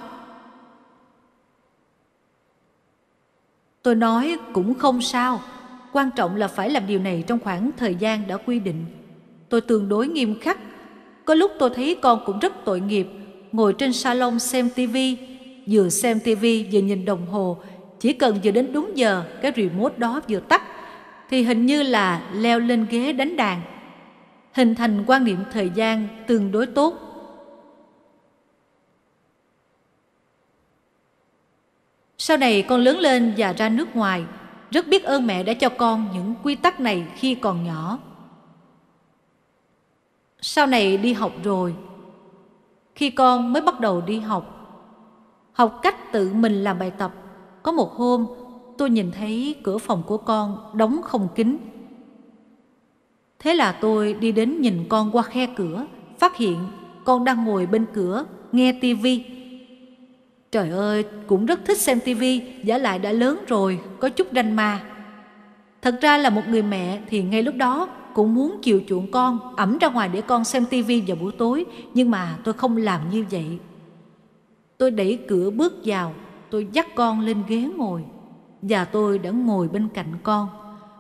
Tôi nói cũng không sao, quan trọng là phải làm điều này trong khoảng thời gian đã quy định. Tôi tương đối nghiêm khắc, có lúc tôi thấy con cũng rất tội nghiệp, ngồi trên salon xem tivi, vừa xem tivi vừa nhìn đồng hồ, chỉ cần vừa đến đúng giờ cái remote đó vừa tắt thì hình như là leo lên ghế đánh đàn. Hình thành quan niệm thời gian tương đối tốt Sau này con lớn lên và ra nước ngoài, rất biết ơn mẹ đã cho con những quy tắc này khi còn nhỏ. Sau này đi học rồi, khi con mới bắt đầu đi học, học cách tự mình làm bài tập, có một hôm tôi nhìn thấy cửa phòng của con đóng không kín. Thế là tôi đi đến nhìn con qua khe cửa, phát hiện con đang ngồi bên cửa nghe tivi Trời ơi, cũng rất thích xem tivi, giả lại đã lớn rồi, có chút ranh ma. Thật ra là một người mẹ thì ngay lúc đó cũng muốn chiều chuộng con, ẩm ra ngoài để con xem tivi vào buổi tối, nhưng mà tôi không làm như vậy. Tôi đẩy cửa bước vào, tôi dắt con lên ghế ngồi, và tôi đã ngồi bên cạnh con.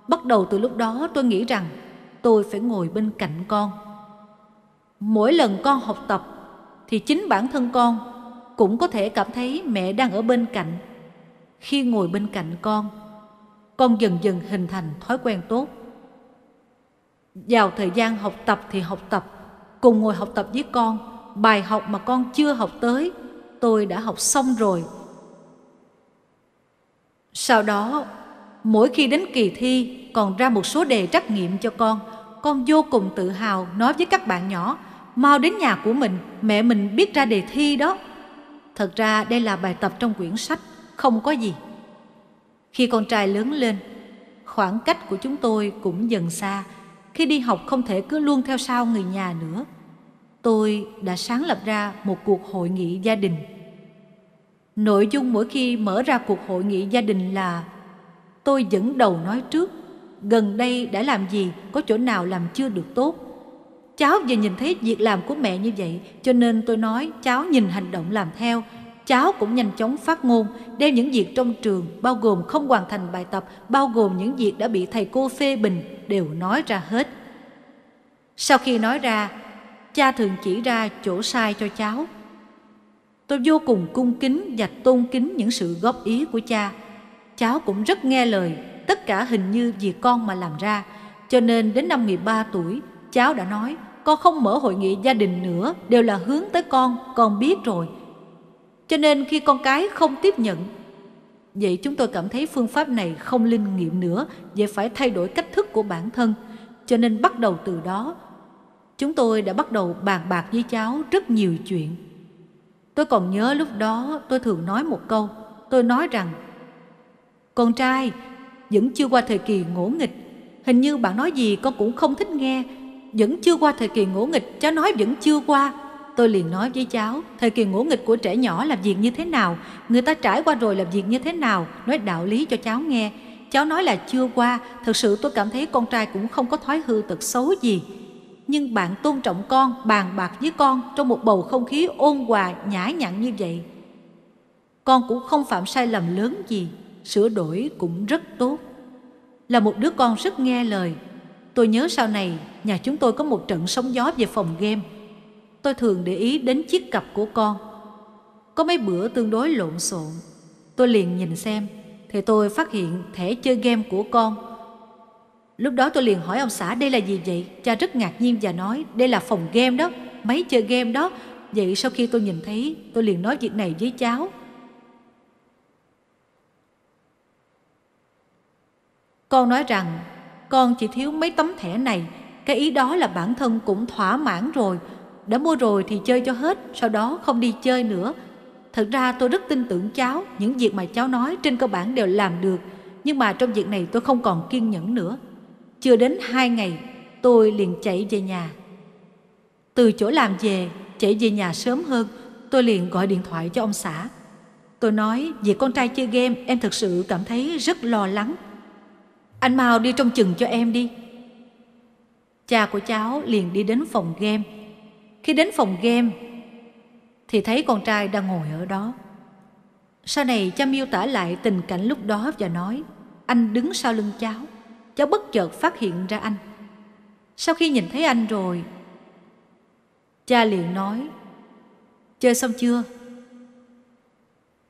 Bắt đầu từ lúc đó tôi nghĩ rằng tôi phải ngồi bên cạnh con. Mỗi lần con học tập thì chính bản thân con cũng có thể cảm thấy mẹ đang ở bên cạnh. Khi ngồi bên cạnh con, con dần dần hình thành thói quen tốt. Vào thời gian học tập thì học tập, cùng ngồi học tập với con, bài học mà con chưa học tới, tôi đã học xong rồi. Sau đó, mỗi khi đến kỳ thi còn ra một số đề trắc nghiệm cho con, con vô cùng tự hào nói với các bạn nhỏ, mau đến nhà của mình, mẹ mình biết ra đề thi đó. Thật ra đây là bài tập trong quyển sách, không có gì. Khi con trai lớn lên, khoảng cách của chúng tôi cũng dần xa. Khi đi học không thể cứ luôn theo sau người nhà nữa. Tôi đã sáng lập ra một cuộc hội nghị gia đình. Nội dung mỗi khi mở ra cuộc hội nghị gia đình là Tôi dẫn đầu nói trước, gần đây đã làm gì, có chỗ nào làm chưa được tốt, Cháu vừa nhìn thấy việc làm của mẹ như vậy Cho nên tôi nói cháu nhìn hành động làm theo Cháu cũng nhanh chóng phát ngôn Đem những việc trong trường Bao gồm không hoàn thành bài tập Bao gồm những việc đã bị thầy cô phê bình Đều nói ra hết Sau khi nói ra Cha thường chỉ ra chỗ sai cho cháu Tôi vô cùng cung kính và tôn kính những sự góp ý của cha Cháu cũng rất nghe lời Tất cả hình như vì con mà làm ra Cho nên đến năm 13 tuổi Cháu đã nói, con không mở hội nghị gia đình nữa, đều là hướng tới con, con biết rồi. Cho nên khi con cái không tiếp nhận, vậy chúng tôi cảm thấy phương pháp này không linh nghiệm nữa, vậy phải thay đổi cách thức của bản thân. Cho nên bắt đầu từ đó, chúng tôi đã bắt đầu bàn bạc với cháu rất nhiều chuyện. Tôi còn nhớ lúc đó tôi thường nói một câu, tôi nói rằng Con trai, vẫn chưa qua thời kỳ ngỗ nghịch, hình như bạn nói gì con cũng không thích nghe, vẫn chưa qua thời kỳ ngỗ nghịch, cháu nói vẫn chưa qua. Tôi liền nói với cháu, thời kỳ ngỗ nghịch của trẻ nhỏ làm việc như thế nào, người ta trải qua rồi làm việc như thế nào, nói đạo lý cho cháu nghe. Cháu nói là chưa qua, thật sự tôi cảm thấy con trai cũng không có thói hư tật xấu gì. Nhưng bạn tôn trọng con, bàn bạc với con trong một bầu không khí ôn hòa, nhã nhặn như vậy. Con cũng không phạm sai lầm lớn gì, sửa đổi cũng rất tốt. Là một đứa con rất nghe lời, Tôi nhớ sau này nhà chúng tôi có một trận sóng gió về phòng game. Tôi thường để ý đến chiếc cặp của con. Có mấy bữa tương đối lộn xộn, tôi liền nhìn xem thì tôi phát hiện thẻ chơi game của con. Lúc đó tôi liền hỏi ông xã đây là gì vậy? Cha rất ngạc nhiên và nói đây là phòng game đó, máy chơi game đó. Vậy sau khi tôi nhìn thấy, tôi liền nói việc này với cháu. Con nói rằng con chỉ thiếu mấy tấm thẻ này cái ý đó là bản thân cũng thỏa mãn rồi đã mua rồi thì chơi cho hết sau đó không đi chơi nữa thật ra tôi rất tin tưởng cháu những việc mà cháu nói trên cơ bản đều làm được nhưng mà trong việc này tôi không còn kiên nhẫn nữa chưa đến hai ngày tôi liền chạy về nhà từ chỗ làm về chạy về nhà sớm hơn tôi liền gọi điện thoại cho ông xã tôi nói về con trai chơi game em thực sự cảm thấy rất lo lắng anh mau đi trong chừng cho em đi Cha của cháu liền đi đến phòng game Khi đến phòng game Thì thấy con trai đang ngồi ở đó Sau này cha miêu tả lại tình cảnh lúc đó và nói Anh đứng sau lưng cháu Cháu bất chợt phát hiện ra anh Sau khi nhìn thấy anh rồi Cha liền nói Chơi xong chưa?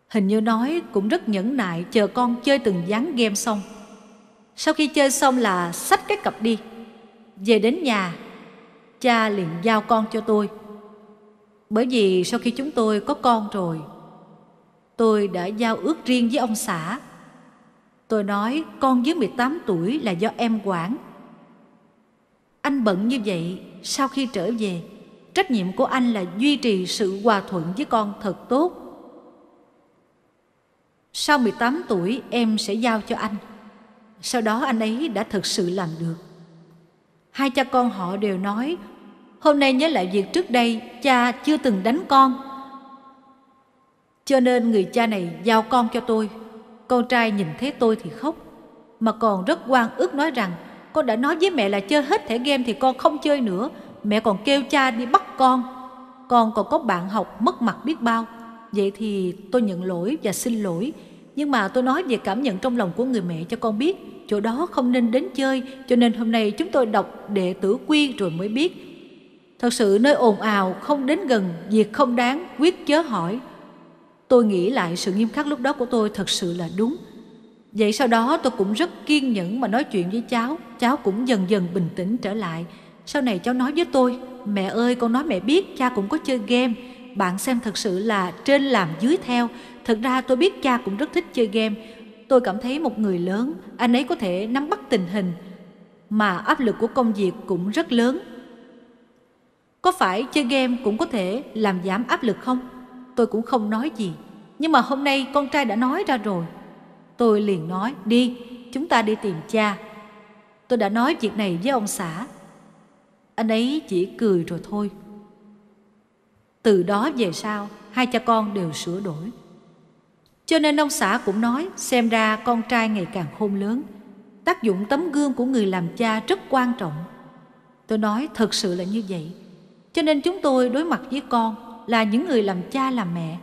Hình như nói cũng rất nhẫn nại chờ con chơi từng dáng game xong sau khi chơi xong là xách cái cặp đi Về đến nhà Cha liền giao con cho tôi Bởi vì sau khi chúng tôi có con rồi Tôi đã giao ước riêng với ông xã Tôi nói con dưới 18 tuổi là do em quản Anh bận như vậy Sau khi trở về Trách nhiệm của anh là duy trì sự hòa thuận với con thật tốt Sau 18 tuổi em sẽ giao cho anh sau đó anh ấy đã thực sự làm được. Hai cha con họ đều nói, hôm nay nhớ lại việc trước đây cha chưa từng đánh con. Cho nên người cha này giao con cho tôi. Con trai nhìn thấy tôi thì khóc, mà còn rất quan ước nói rằng con đã nói với mẹ là chơi hết thẻ game thì con không chơi nữa. Mẹ còn kêu cha đi bắt con. Con còn có bạn học mất mặt biết bao. Vậy thì tôi nhận lỗi và xin lỗi. Nhưng mà tôi nói về cảm nhận trong lòng của người mẹ cho con biết chỗ đó không nên đến chơi, cho nên hôm nay chúng tôi đọc đệ tử quy rồi mới biết. Thật sự nơi ồn ào, không đến gần, việc không đáng, quyết chớ hỏi. Tôi nghĩ lại sự nghiêm khắc lúc đó của tôi thật sự là đúng. Vậy sau đó tôi cũng rất kiên nhẫn mà nói chuyện với cháu, cháu cũng dần dần bình tĩnh trở lại. Sau này cháu nói với tôi, mẹ ơi con nói mẹ biết cha cũng có chơi game, bạn xem thật sự là trên làm dưới theo. Thật ra tôi biết cha cũng rất thích chơi game, tôi cảm thấy một người lớn, anh ấy có thể nắm bắt tình hình, mà áp lực của công việc cũng rất lớn. Có phải chơi game cũng có thể làm giảm áp lực không? Tôi cũng không nói gì, nhưng mà hôm nay con trai đã nói ra rồi. Tôi liền nói, đi, chúng ta đi tìm cha. Tôi đã nói việc này với ông xã. Anh ấy chỉ cười rồi thôi. Từ đó về sau, hai cha con đều sửa đổi. Cho nên ông xã cũng nói xem ra con trai ngày càng khôn lớn. Tác dụng tấm gương của người làm cha rất quan trọng. Tôi nói thật sự là như vậy. Cho nên chúng tôi đối mặt với con là những người làm cha làm mẹ.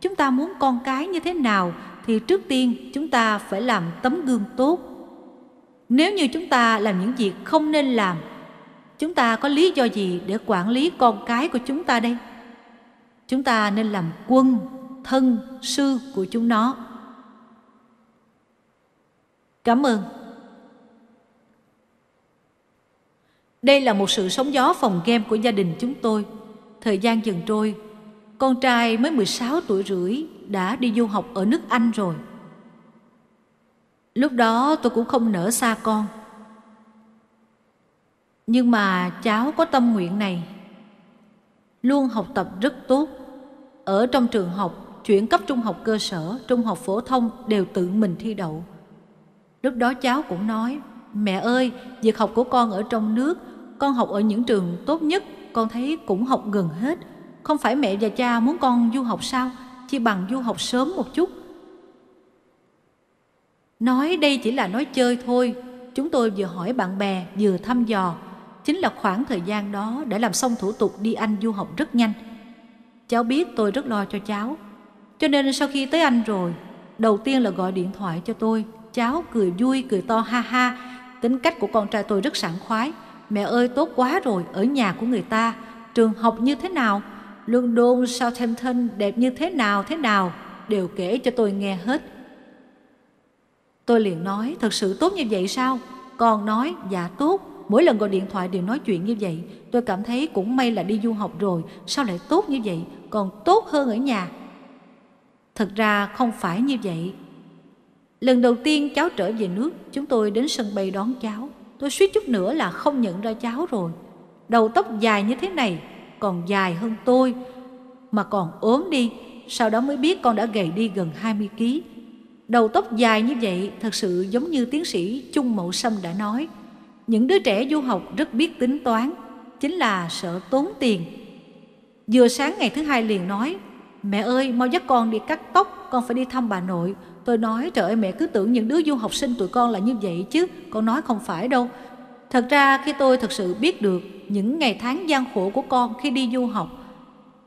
Chúng ta muốn con cái như thế nào thì trước tiên chúng ta phải làm tấm gương tốt. Nếu như chúng ta làm những việc không nên làm, chúng ta có lý do gì để quản lý con cái của chúng ta đây? Chúng ta nên làm quân thân sư của chúng nó cảm ơn đây là một sự sóng gió phòng game của gia đình chúng tôi thời gian dần trôi con trai mới 16 tuổi rưỡi đã đi du học ở nước Anh rồi. Lúc đó tôi cũng không nỡ xa con. Nhưng mà cháu có tâm nguyện này. Luôn học tập rất tốt. Ở trong trường học chuyển cấp trung học cơ sở, trung học phổ thông đều tự mình thi đậu. Lúc đó cháu cũng nói, mẹ ơi, việc học của con ở trong nước, con học ở những trường tốt nhất, con thấy cũng học gần hết. Không phải mẹ và cha muốn con du học sao, chỉ bằng du học sớm một chút. Nói đây chỉ là nói chơi thôi, chúng tôi vừa hỏi bạn bè, vừa thăm dò. Chính là khoảng thời gian đó đã làm xong thủ tục đi Anh du học rất nhanh. Cháu biết tôi rất lo cho cháu, cho nên sau khi tới Anh rồi, đầu tiên là gọi điện thoại cho tôi. Cháu cười vui, cười to ha ha. Tính cách của con trai tôi rất sảng khoái. Mẹ ơi tốt quá rồi, ở nhà của người ta. Trường học như thế nào? London, Southampton đẹp như thế nào thế nào? Đều kể cho tôi nghe hết. Tôi liền nói, thật sự tốt như vậy sao? Con nói, dạ tốt, mỗi lần gọi điện thoại đều nói chuyện như vậy tôi cảm thấy cũng may là đi du học rồi sao lại tốt như vậy còn tốt hơn ở nhà Thật ra không phải như vậy. Lần đầu tiên cháu trở về nước, chúng tôi đến sân bay đón cháu. Tôi suýt chút nữa là không nhận ra cháu rồi. Đầu tóc dài như thế này, còn dài hơn tôi, mà còn ốm đi. Sau đó mới biết con đã gầy đi gần 20 kg. Đầu tóc dài như vậy thật sự giống như tiến sĩ Trung Mậu Sâm đã nói. Những đứa trẻ du học rất biết tính toán, chính là sợ tốn tiền. Vừa sáng ngày thứ hai liền nói Mẹ ơi, mau dắt con đi cắt tóc, con phải đi thăm bà nội. Tôi nói, trời ơi mẹ cứ tưởng những đứa du học sinh tụi con là như vậy chứ, con nói không phải đâu. Thật ra khi tôi thật sự biết được những ngày tháng gian khổ của con khi đi du học,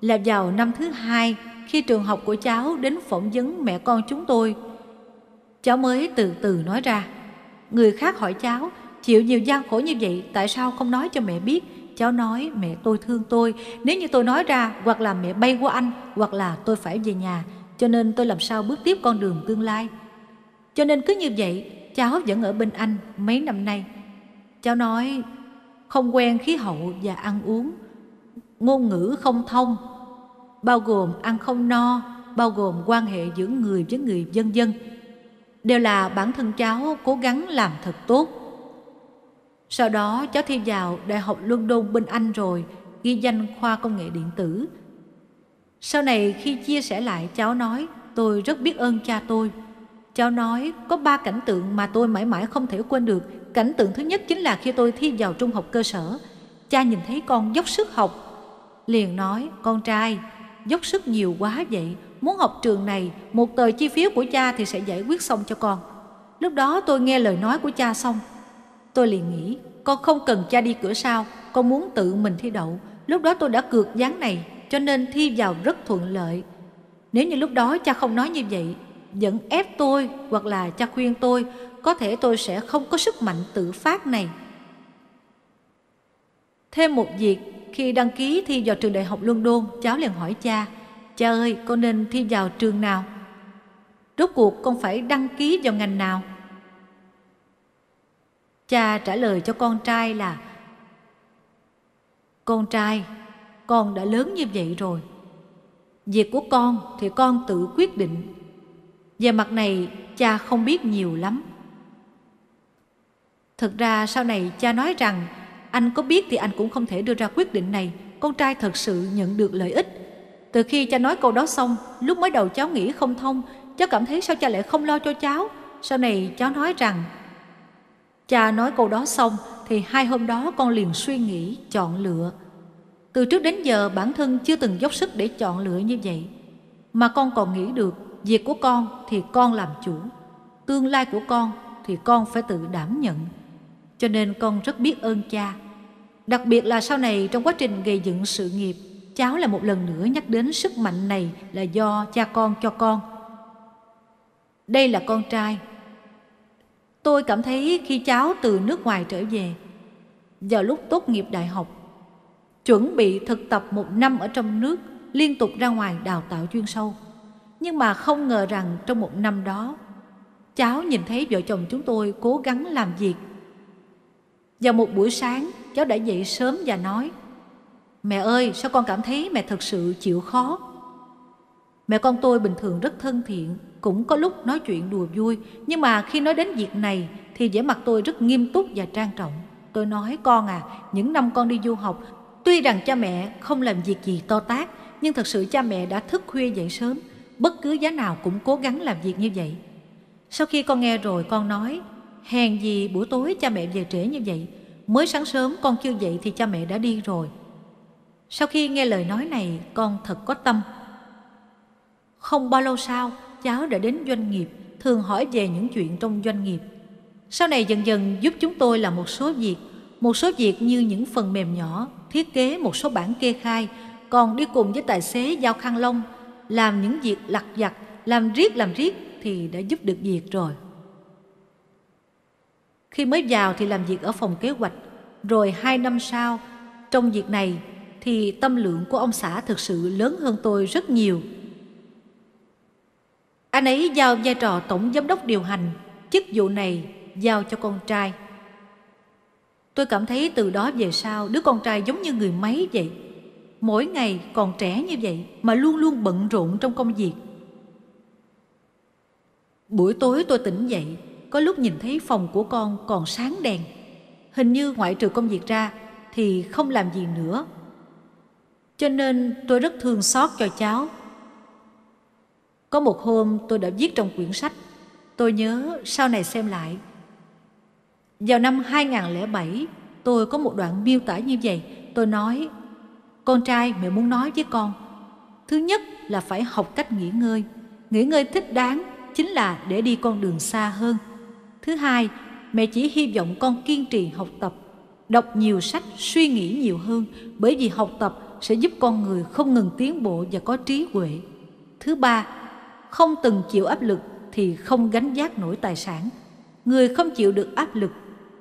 là vào năm thứ hai khi trường học của cháu đến phỏng vấn mẹ con chúng tôi. Cháu mới từ từ nói ra. Người khác hỏi cháu, chịu nhiều gian khổ như vậy tại sao không nói cho mẹ biết cháu nói mẹ tôi thương tôi nếu như tôi nói ra hoặc là mẹ bay qua anh hoặc là tôi phải về nhà cho nên tôi làm sao bước tiếp con đường tương lai cho nên cứ như vậy cháu vẫn ở bên anh mấy năm nay cháu nói không quen khí hậu và ăn uống ngôn ngữ không thông bao gồm ăn không no bao gồm quan hệ giữa người với người dân dân đều là bản thân cháu cố gắng làm thật tốt sau đó cháu thi vào Đại học London bên Anh rồi, ghi danh khoa công nghệ điện tử. Sau này khi chia sẻ lại cháu nói tôi rất biết ơn cha tôi. Cháu nói có ba cảnh tượng mà tôi mãi mãi không thể quên được. Cảnh tượng thứ nhất chính là khi tôi thi vào trung học cơ sở. Cha nhìn thấy con dốc sức học. Liền nói, con trai, dốc sức nhiều quá vậy. Muốn học trường này, một tờ chi phiếu của cha thì sẽ giải quyết xong cho con. Lúc đó tôi nghe lời nói của cha xong, Tôi liền nghĩ, con không cần cha đi cửa sau, con muốn tự mình thi đậu. Lúc đó tôi đã cược dáng này, cho nên thi vào rất thuận lợi. Nếu như lúc đó cha không nói như vậy, dẫn ép tôi hoặc là cha khuyên tôi, có thể tôi sẽ không có sức mạnh tự phát này. Thêm một việc, khi đăng ký thi vào trường đại học luân đôn cháu liền hỏi cha, cha ơi, con nên thi vào trường nào? Rốt cuộc con phải đăng ký vào ngành nào? Cha trả lời cho con trai là Con trai, con đã lớn như vậy rồi. Việc của con thì con tự quyết định. Về mặt này cha không biết nhiều lắm. Thực ra sau này cha nói rằng anh có biết thì anh cũng không thể đưa ra quyết định này. Con trai thật sự nhận được lợi ích. Từ khi cha nói câu đó xong, lúc mới đầu cháu nghĩ không thông, cháu cảm thấy sao cha lại không lo cho cháu. Sau này cháu nói rằng Cha nói câu đó xong thì hai hôm đó con liền suy nghĩ, chọn lựa. Từ trước đến giờ bản thân chưa từng dốc sức để chọn lựa như vậy. Mà con còn nghĩ được, việc của con thì con làm chủ. Tương lai của con thì con phải tự đảm nhận. Cho nên con rất biết ơn cha. Đặc biệt là sau này trong quá trình gây dựng sự nghiệp, cháu là một lần nữa nhắc đến sức mạnh này là do cha con cho con. Đây là con trai, Tôi cảm thấy khi cháu từ nước ngoài trở về, vào lúc tốt nghiệp đại học, chuẩn bị thực tập một năm ở trong nước, liên tục ra ngoài đào tạo chuyên sâu. Nhưng mà không ngờ rằng trong một năm đó, cháu nhìn thấy vợ chồng chúng tôi cố gắng làm việc. Vào một buổi sáng, cháu đã dậy sớm và nói, Mẹ ơi, sao con cảm thấy mẹ thật sự chịu khó Mẹ con tôi bình thường rất thân thiện, cũng có lúc nói chuyện đùa vui, nhưng mà khi nói đến việc này thì vẻ mặt tôi rất nghiêm túc và trang trọng. Tôi nói con à, những năm con đi du học, tuy rằng cha mẹ không làm việc gì to tát, nhưng thật sự cha mẹ đã thức khuya dậy sớm, bất cứ giá nào cũng cố gắng làm việc như vậy. Sau khi con nghe rồi con nói, hèn gì buổi tối cha mẹ về trễ như vậy, mới sáng sớm con chưa dậy thì cha mẹ đã đi rồi. Sau khi nghe lời nói này, con thật có tâm, không bao lâu sau, cháu đã đến doanh nghiệp, thường hỏi về những chuyện trong doanh nghiệp. Sau này dần dần giúp chúng tôi làm một số việc, một số việc như những phần mềm nhỏ, thiết kế một số bản kê khai, còn đi cùng với tài xế giao khăn lông, làm những việc lặt vặt, làm riết làm riết thì đã giúp được việc rồi. Khi mới vào thì làm việc ở phòng kế hoạch, rồi hai năm sau, trong việc này thì tâm lượng của ông xã thực sự lớn hơn tôi rất nhiều. Anh ấy giao vai trò tổng giám đốc điều hành, chức vụ này giao cho con trai. Tôi cảm thấy từ đó về sau đứa con trai giống như người máy vậy. Mỗi ngày còn trẻ như vậy mà luôn luôn bận rộn trong công việc. Buổi tối tôi tỉnh dậy, có lúc nhìn thấy phòng của con còn sáng đèn. Hình như ngoại trừ công việc ra thì không làm gì nữa. Cho nên tôi rất thương xót cho cháu có một hôm tôi đã viết trong quyển sách, tôi nhớ sau này xem lại. Vào năm 2007, tôi có một đoạn miêu tả như vậy. Tôi nói, con trai mẹ muốn nói với con. Thứ nhất là phải học cách nghỉ ngơi. Nghỉ ngơi thích đáng chính là để đi con đường xa hơn. Thứ hai, mẹ chỉ hy vọng con kiên trì học tập, đọc nhiều sách, suy nghĩ nhiều hơn bởi vì học tập sẽ giúp con người không ngừng tiến bộ và có trí huệ. Thứ ba, không từng chịu áp lực thì không gánh giác nổi tài sản. Người không chịu được áp lực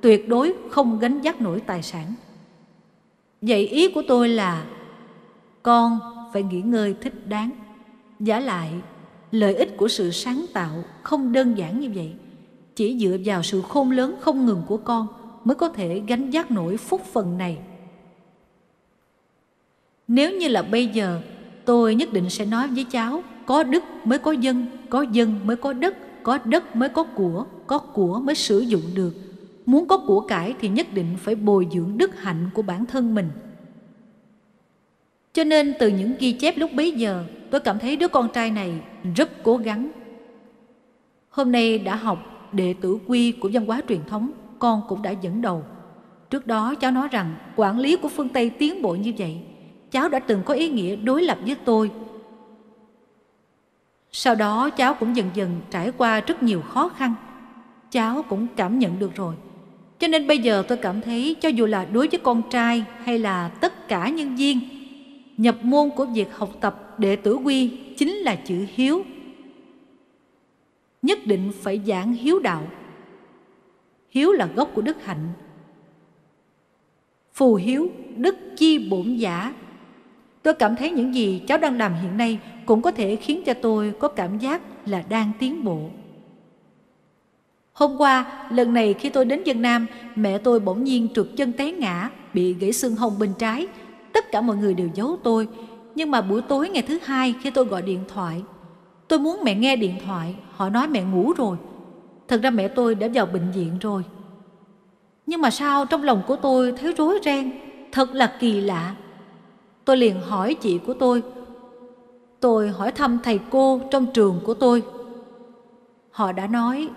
tuyệt đối không gánh giác nổi tài sản. Vậy ý của tôi là con phải nghỉ ngơi thích đáng. Giả lại, lợi ích của sự sáng tạo không đơn giản như vậy. Chỉ dựa vào sự khôn lớn không ngừng của con mới có thể gánh giác nổi phúc phần này. Nếu như là bây giờ, tôi nhất định sẽ nói với cháu có đức mới có dân, có dân mới có đất, có đất mới có của, có của mới sử dụng được. Muốn có của cải thì nhất định phải bồi dưỡng đức hạnh của bản thân mình. Cho nên từ những ghi chép lúc bấy giờ, tôi cảm thấy đứa con trai này rất cố gắng. Hôm nay đã học đệ tử quy của văn hóa truyền thống, con cũng đã dẫn đầu. Trước đó cháu nói rằng quản lý của phương Tây tiến bộ như vậy, cháu đã từng có ý nghĩa đối lập với tôi sau đó cháu cũng dần dần trải qua rất nhiều khó khăn. Cháu cũng cảm nhận được rồi. Cho nên bây giờ tôi cảm thấy cho dù là đối với con trai hay là tất cả nhân viên, nhập môn của việc học tập đệ tử quy chính là chữ hiếu. Nhất định phải giảng hiếu đạo. Hiếu là gốc của đức hạnh. Phù hiếu, đức chi bổn giả. Tôi cảm thấy những gì cháu đang làm hiện nay cũng có thể khiến cho tôi có cảm giác là đang tiến bộ. Hôm qua, lần này khi tôi đến Dân Nam, mẹ tôi bỗng nhiên trượt chân té ngã, bị gãy xương hồng bên trái. Tất cả mọi người đều giấu tôi, nhưng mà buổi tối ngày thứ hai khi tôi gọi điện thoại, tôi muốn mẹ nghe điện thoại, họ nói mẹ ngủ rồi. Thật ra mẹ tôi đã vào bệnh viện rồi. Nhưng mà sao trong lòng của tôi thấy rối ren, thật là kỳ lạ. Tôi liền hỏi chị của tôi, Tôi hỏi thăm thầy cô trong trường của tôi. Họ đã nói,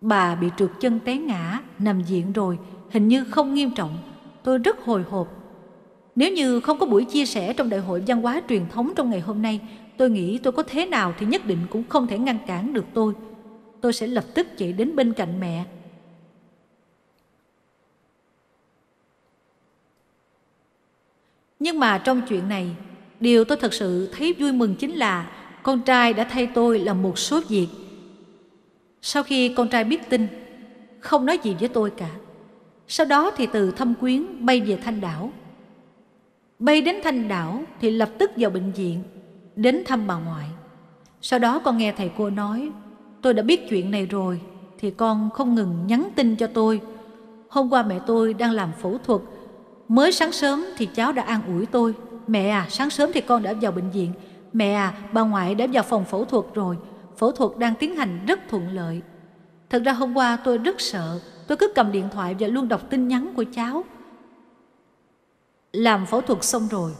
bà bị trượt chân té ngã, nằm viện rồi, hình như không nghiêm trọng. Tôi rất hồi hộp. Nếu như không có buổi chia sẻ trong đại hội văn hóa truyền thống trong ngày hôm nay, tôi nghĩ tôi có thế nào thì nhất định cũng không thể ngăn cản được tôi. Tôi sẽ lập tức chạy đến bên cạnh mẹ Nhưng mà trong chuyện này Điều tôi thật sự thấy vui mừng chính là con trai đã thay tôi làm một số việc. Sau khi con trai biết tin, không nói gì với tôi cả. Sau đó thì từ thâm quyến bay về Thanh Đảo. Bay đến Thanh Đảo thì lập tức vào bệnh viện, đến thăm bà ngoại. Sau đó con nghe thầy cô nói, tôi đã biết chuyện này rồi, thì con không ngừng nhắn tin cho tôi. Hôm qua mẹ tôi đang làm phẫu thuật, mới sáng sớm thì cháu đã an ủi tôi. Mẹ à, sáng sớm thì con đã vào bệnh viện. Mẹ à, bà ngoại đã vào phòng phẫu thuật rồi. Phẫu thuật đang tiến hành rất thuận lợi. Thật ra hôm qua tôi rất sợ. Tôi cứ cầm điện thoại và luôn đọc tin nhắn của cháu. Làm phẫu thuật xong rồi.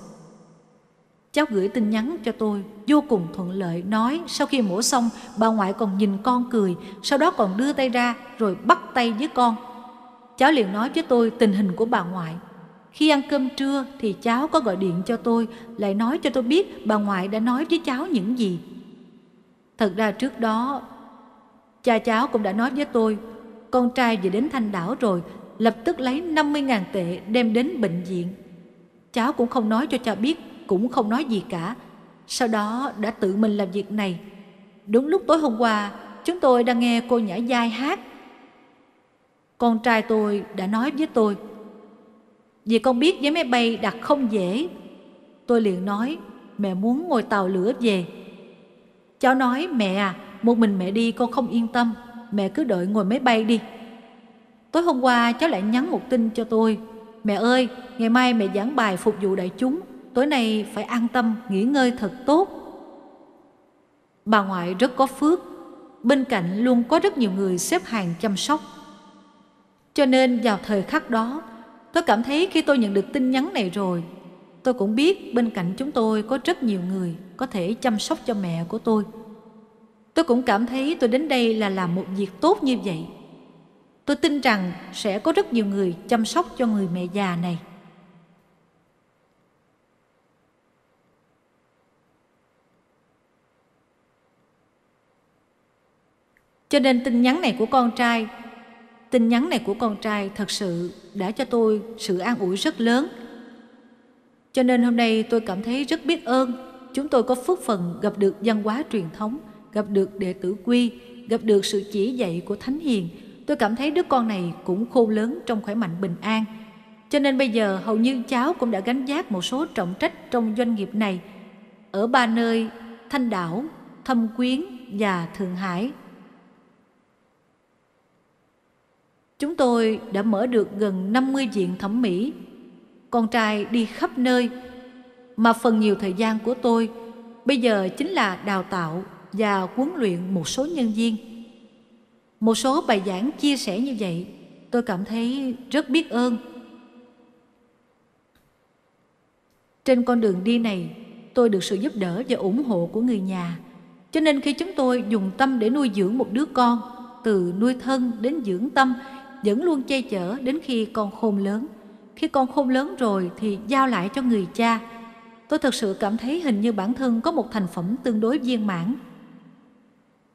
Cháu gửi tin nhắn cho tôi, vô cùng thuận lợi, nói sau khi mổ xong, bà ngoại còn nhìn con cười, sau đó còn đưa tay ra rồi bắt tay với con. Cháu liền nói với tôi tình hình của bà ngoại. Khi ăn cơm trưa thì cháu có gọi điện cho tôi, lại nói cho tôi biết bà ngoại đã nói với cháu những gì. Thật ra trước đó, cha cháu cũng đã nói với tôi, con trai về đến Thanh Đảo rồi, lập tức lấy 50.000 tệ đem đến bệnh viện. Cháu cũng không nói cho cha biết, cũng không nói gì cả. Sau đó đã tự mình làm việc này. Đúng lúc tối hôm qua, chúng tôi đang nghe cô nhã dai hát. Con trai tôi đã nói với tôi, vì con biết vé máy bay đặt không dễ Tôi liền nói Mẹ muốn ngồi tàu lửa về Cháu nói mẹ à Một mình mẹ đi con không yên tâm Mẹ cứ đợi ngồi máy bay đi Tối hôm qua cháu lại nhắn một tin cho tôi Mẹ ơi Ngày mai mẹ giảng bài phục vụ đại chúng Tối nay phải an tâm nghỉ ngơi thật tốt Bà ngoại rất có phước Bên cạnh luôn có rất nhiều người xếp hàng chăm sóc Cho nên vào thời khắc đó Tôi cảm thấy khi tôi nhận được tin nhắn này rồi, tôi cũng biết bên cạnh chúng tôi có rất nhiều người có thể chăm sóc cho mẹ của tôi. Tôi cũng cảm thấy tôi đến đây là làm một việc tốt như vậy. Tôi tin rằng sẽ có rất nhiều người chăm sóc cho người mẹ già này. Cho nên tin nhắn này của con trai Tin nhắn này của con trai thật sự đã cho tôi sự an ủi rất lớn. Cho nên hôm nay tôi cảm thấy rất biết ơn. Chúng tôi có phước phần gặp được văn hóa truyền thống, gặp được đệ tử quy, gặp được sự chỉ dạy của Thánh Hiền. Tôi cảm thấy đứa con này cũng khôn lớn trong khỏe mạnh bình an. Cho nên bây giờ hầu như cháu cũng đã gánh vác một số trọng trách trong doanh nghiệp này. Ở ba nơi, Thanh Đảo, Thâm Quyến và Thượng Hải Chúng tôi đã mở được gần 50 viện thẩm mỹ. Con trai đi khắp nơi, mà phần nhiều thời gian của tôi bây giờ chính là đào tạo và huấn luyện một số nhân viên. Một số bài giảng chia sẻ như vậy, tôi cảm thấy rất biết ơn. Trên con đường đi này, tôi được sự giúp đỡ và ủng hộ của người nhà. Cho nên khi chúng tôi dùng tâm để nuôi dưỡng một đứa con, từ nuôi thân đến dưỡng tâm vẫn luôn che chở đến khi con khôn lớn. Khi con khôn lớn rồi thì giao lại cho người cha. Tôi thật sự cảm thấy hình như bản thân có một thành phẩm tương đối viên mãn.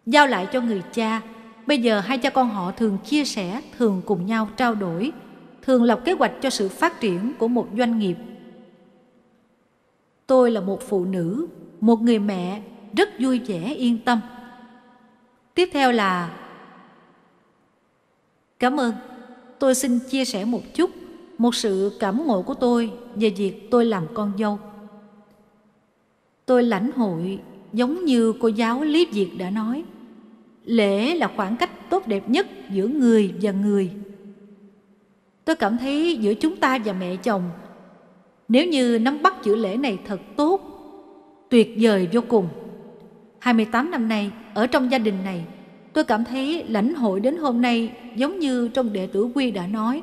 Giao lại cho người cha, bây giờ hai cha con họ thường chia sẻ, thường cùng nhau trao đổi, thường lập kế hoạch cho sự phát triển của một doanh nghiệp. Tôi là một phụ nữ, một người mẹ rất vui vẻ yên tâm. Tiếp theo là Cảm ơn. Tôi xin chia sẻ một chút một sự cảm ngộ của tôi về việc tôi làm con dâu. Tôi lãnh hội giống như cô giáo Lý Việt đã nói, lễ là khoảng cách tốt đẹp nhất giữa người và người. Tôi cảm thấy giữa chúng ta và mẹ chồng, nếu như nắm bắt chữ lễ này thật tốt, tuyệt vời vô cùng. 28 năm nay, ở trong gia đình này, Tôi cảm thấy lãnh hội đến hôm nay giống như trong đệ tử quy đã nói,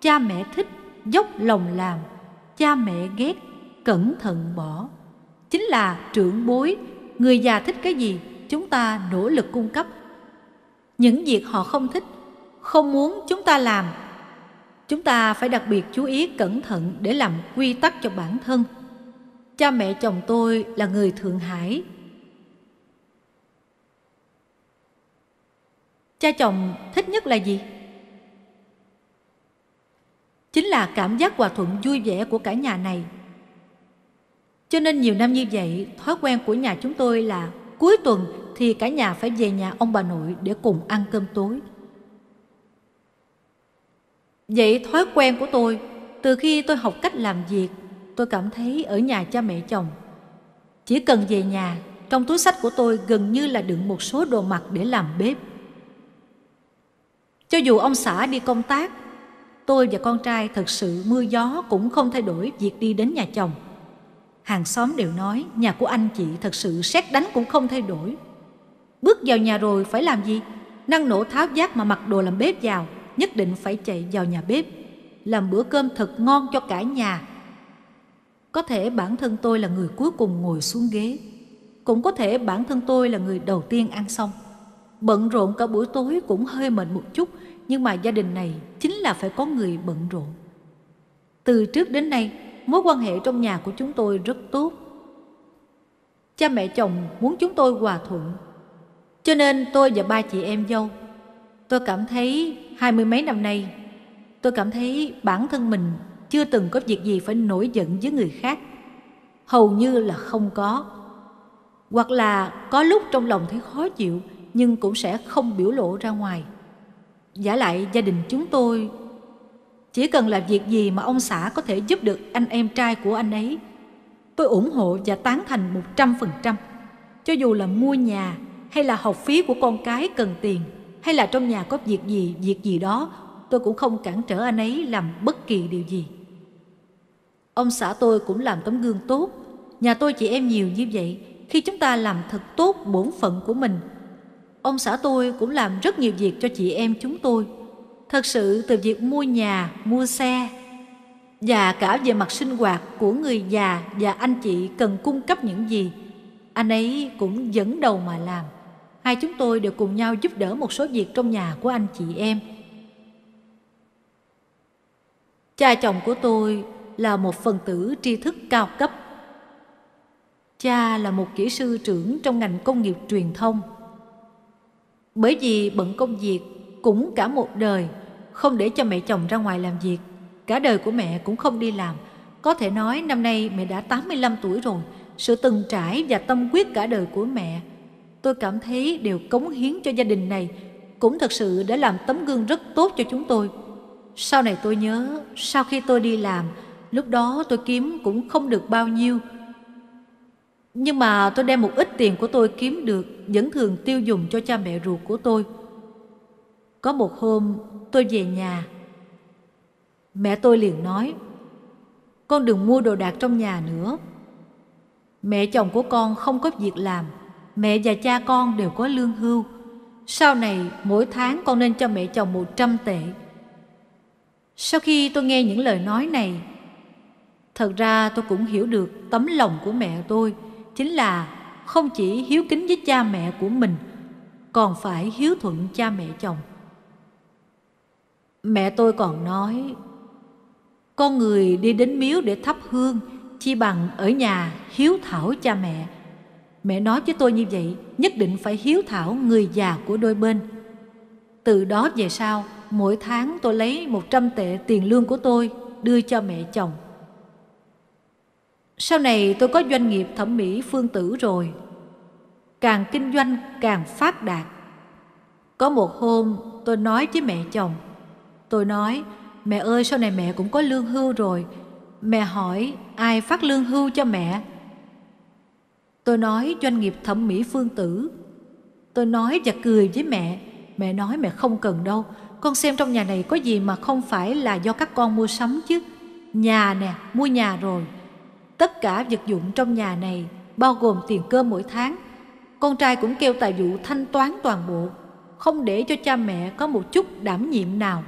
cha mẹ thích, dốc lòng làm, cha mẹ ghét, cẩn thận bỏ. Chính là trưởng bối, người già thích cái gì, chúng ta nỗ lực cung cấp. Những việc họ không thích, không muốn chúng ta làm, chúng ta phải đặc biệt chú ý cẩn thận để làm quy tắc cho bản thân. Cha mẹ chồng tôi là người Thượng Hải, cha chồng thích nhất là gì chính là cảm giác hòa thuận vui vẻ của cả nhà này cho nên nhiều năm như vậy thói quen của nhà chúng tôi là cuối tuần thì cả nhà phải về nhà ông bà nội để cùng ăn cơm tối vậy thói quen của tôi từ khi tôi học cách làm việc tôi cảm thấy ở nhà cha mẹ chồng chỉ cần về nhà trong túi sách của tôi gần như là đựng một số đồ mặc để làm bếp cho dù ông xã đi công tác, tôi và con trai thật sự mưa gió cũng không thay đổi việc đi đến nhà chồng. Hàng xóm đều nói nhà của anh chị thật sự xét đánh cũng không thay đổi. Bước vào nhà rồi phải làm gì? Năng nổ tháo giác mà mặc đồ làm bếp vào, nhất định phải chạy vào nhà bếp. Làm bữa cơm thật ngon cho cả nhà. Có thể bản thân tôi là người cuối cùng ngồi xuống ghế. Cũng có thể bản thân tôi là người đầu tiên ăn xong. Bận rộn cả buổi tối cũng hơi mệt một chút, nhưng mà gia đình này chính là phải có người bận rộn. Từ trước đến nay, mối quan hệ trong nhà của chúng tôi rất tốt. Cha mẹ chồng muốn chúng tôi hòa thuận, cho nên tôi và ba chị em dâu, tôi cảm thấy hai mươi mấy năm nay, tôi cảm thấy bản thân mình chưa từng có việc gì phải nổi giận với người khác. Hầu như là không có. Hoặc là có lúc trong lòng thấy khó chịu, nhưng cũng sẽ không biểu lộ ra ngoài. Giả lại gia đình chúng tôi chỉ cần làm việc gì mà ông xã có thể giúp được anh em trai của anh ấy, tôi ủng hộ và tán thành 100%. Cho dù là mua nhà hay là học phí của con cái cần tiền hay là trong nhà có việc gì, việc gì đó, tôi cũng không cản trở anh ấy làm bất kỳ điều gì. Ông xã tôi cũng làm tấm gương tốt, nhà tôi chị em nhiều như vậy, khi chúng ta làm thật tốt bổn phận của mình Ông xã tôi cũng làm rất nhiều việc cho chị em chúng tôi. Thật sự từ việc mua nhà, mua xe và cả về mặt sinh hoạt của người già và anh chị cần cung cấp những gì, anh ấy cũng dẫn đầu mà làm. Hai chúng tôi đều cùng nhau giúp đỡ một số việc trong nhà của anh chị em. Cha chồng của tôi là một phần tử tri thức cao cấp. Cha là một kỹ sư trưởng trong ngành công nghiệp truyền thông. Bởi vì bận công việc cũng cả một đời không để cho mẹ chồng ra ngoài làm việc. Cả đời của mẹ cũng không đi làm. Có thể nói năm nay mẹ đã 85 tuổi rồi. Sự từng trải và tâm quyết cả đời của mẹ tôi cảm thấy đều cống hiến cho gia đình này cũng thật sự đã làm tấm gương rất tốt cho chúng tôi. Sau này tôi nhớ, sau khi tôi đi làm, lúc đó tôi kiếm cũng không được bao nhiêu, nhưng mà tôi đem một ít tiền của tôi kiếm được Vẫn thường tiêu dùng cho cha mẹ ruột của tôi Có một hôm tôi về nhà Mẹ tôi liền nói Con đừng mua đồ đạc trong nhà nữa Mẹ chồng của con không có việc làm Mẹ và cha con đều có lương hưu Sau này mỗi tháng con nên cho mẹ chồng 100 tệ Sau khi tôi nghe những lời nói này Thật ra tôi cũng hiểu được tấm lòng của mẹ tôi chính là không chỉ hiếu kính với cha mẹ của mình còn phải hiếu thuận cha mẹ chồng mẹ tôi còn nói con người đi đến miếu để thắp hương chi bằng ở nhà hiếu thảo cha mẹ mẹ nói với tôi như vậy nhất định phải hiếu thảo người già của đôi bên từ đó về sau mỗi tháng tôi lấy một trăm tệ tiền lương của tôi đưa cho mẹ chồng sau này tôi có doanh nghiệp thẩm mỹ phương tử rồi Càng kinh doanh càng phát đạt Có một hôm tôi nói với mẹ chồng Tôi nói mẹ ơi sau này mẹ cũng có lương hưu rồi Mẹ hỏi ai phát lương hưu cho mẹ Tôi nói doanh nghiệp thẩm mỹ phương tử Tôi nói và cười với mẹ Mẹ nói mẹ không cần đâu Con xem trong nhà này có gì mà không phải là do các con mua sắm chứ Nhà nè, mua nhà rồi Tất cả vật dụng trong nhà này bao gồm tiền cơm mỗi tháng. Con trai cũng kêu tài vụ thanh toán toàn bộ, không để cho cha mẹ có một chút đảm nhiệm nào.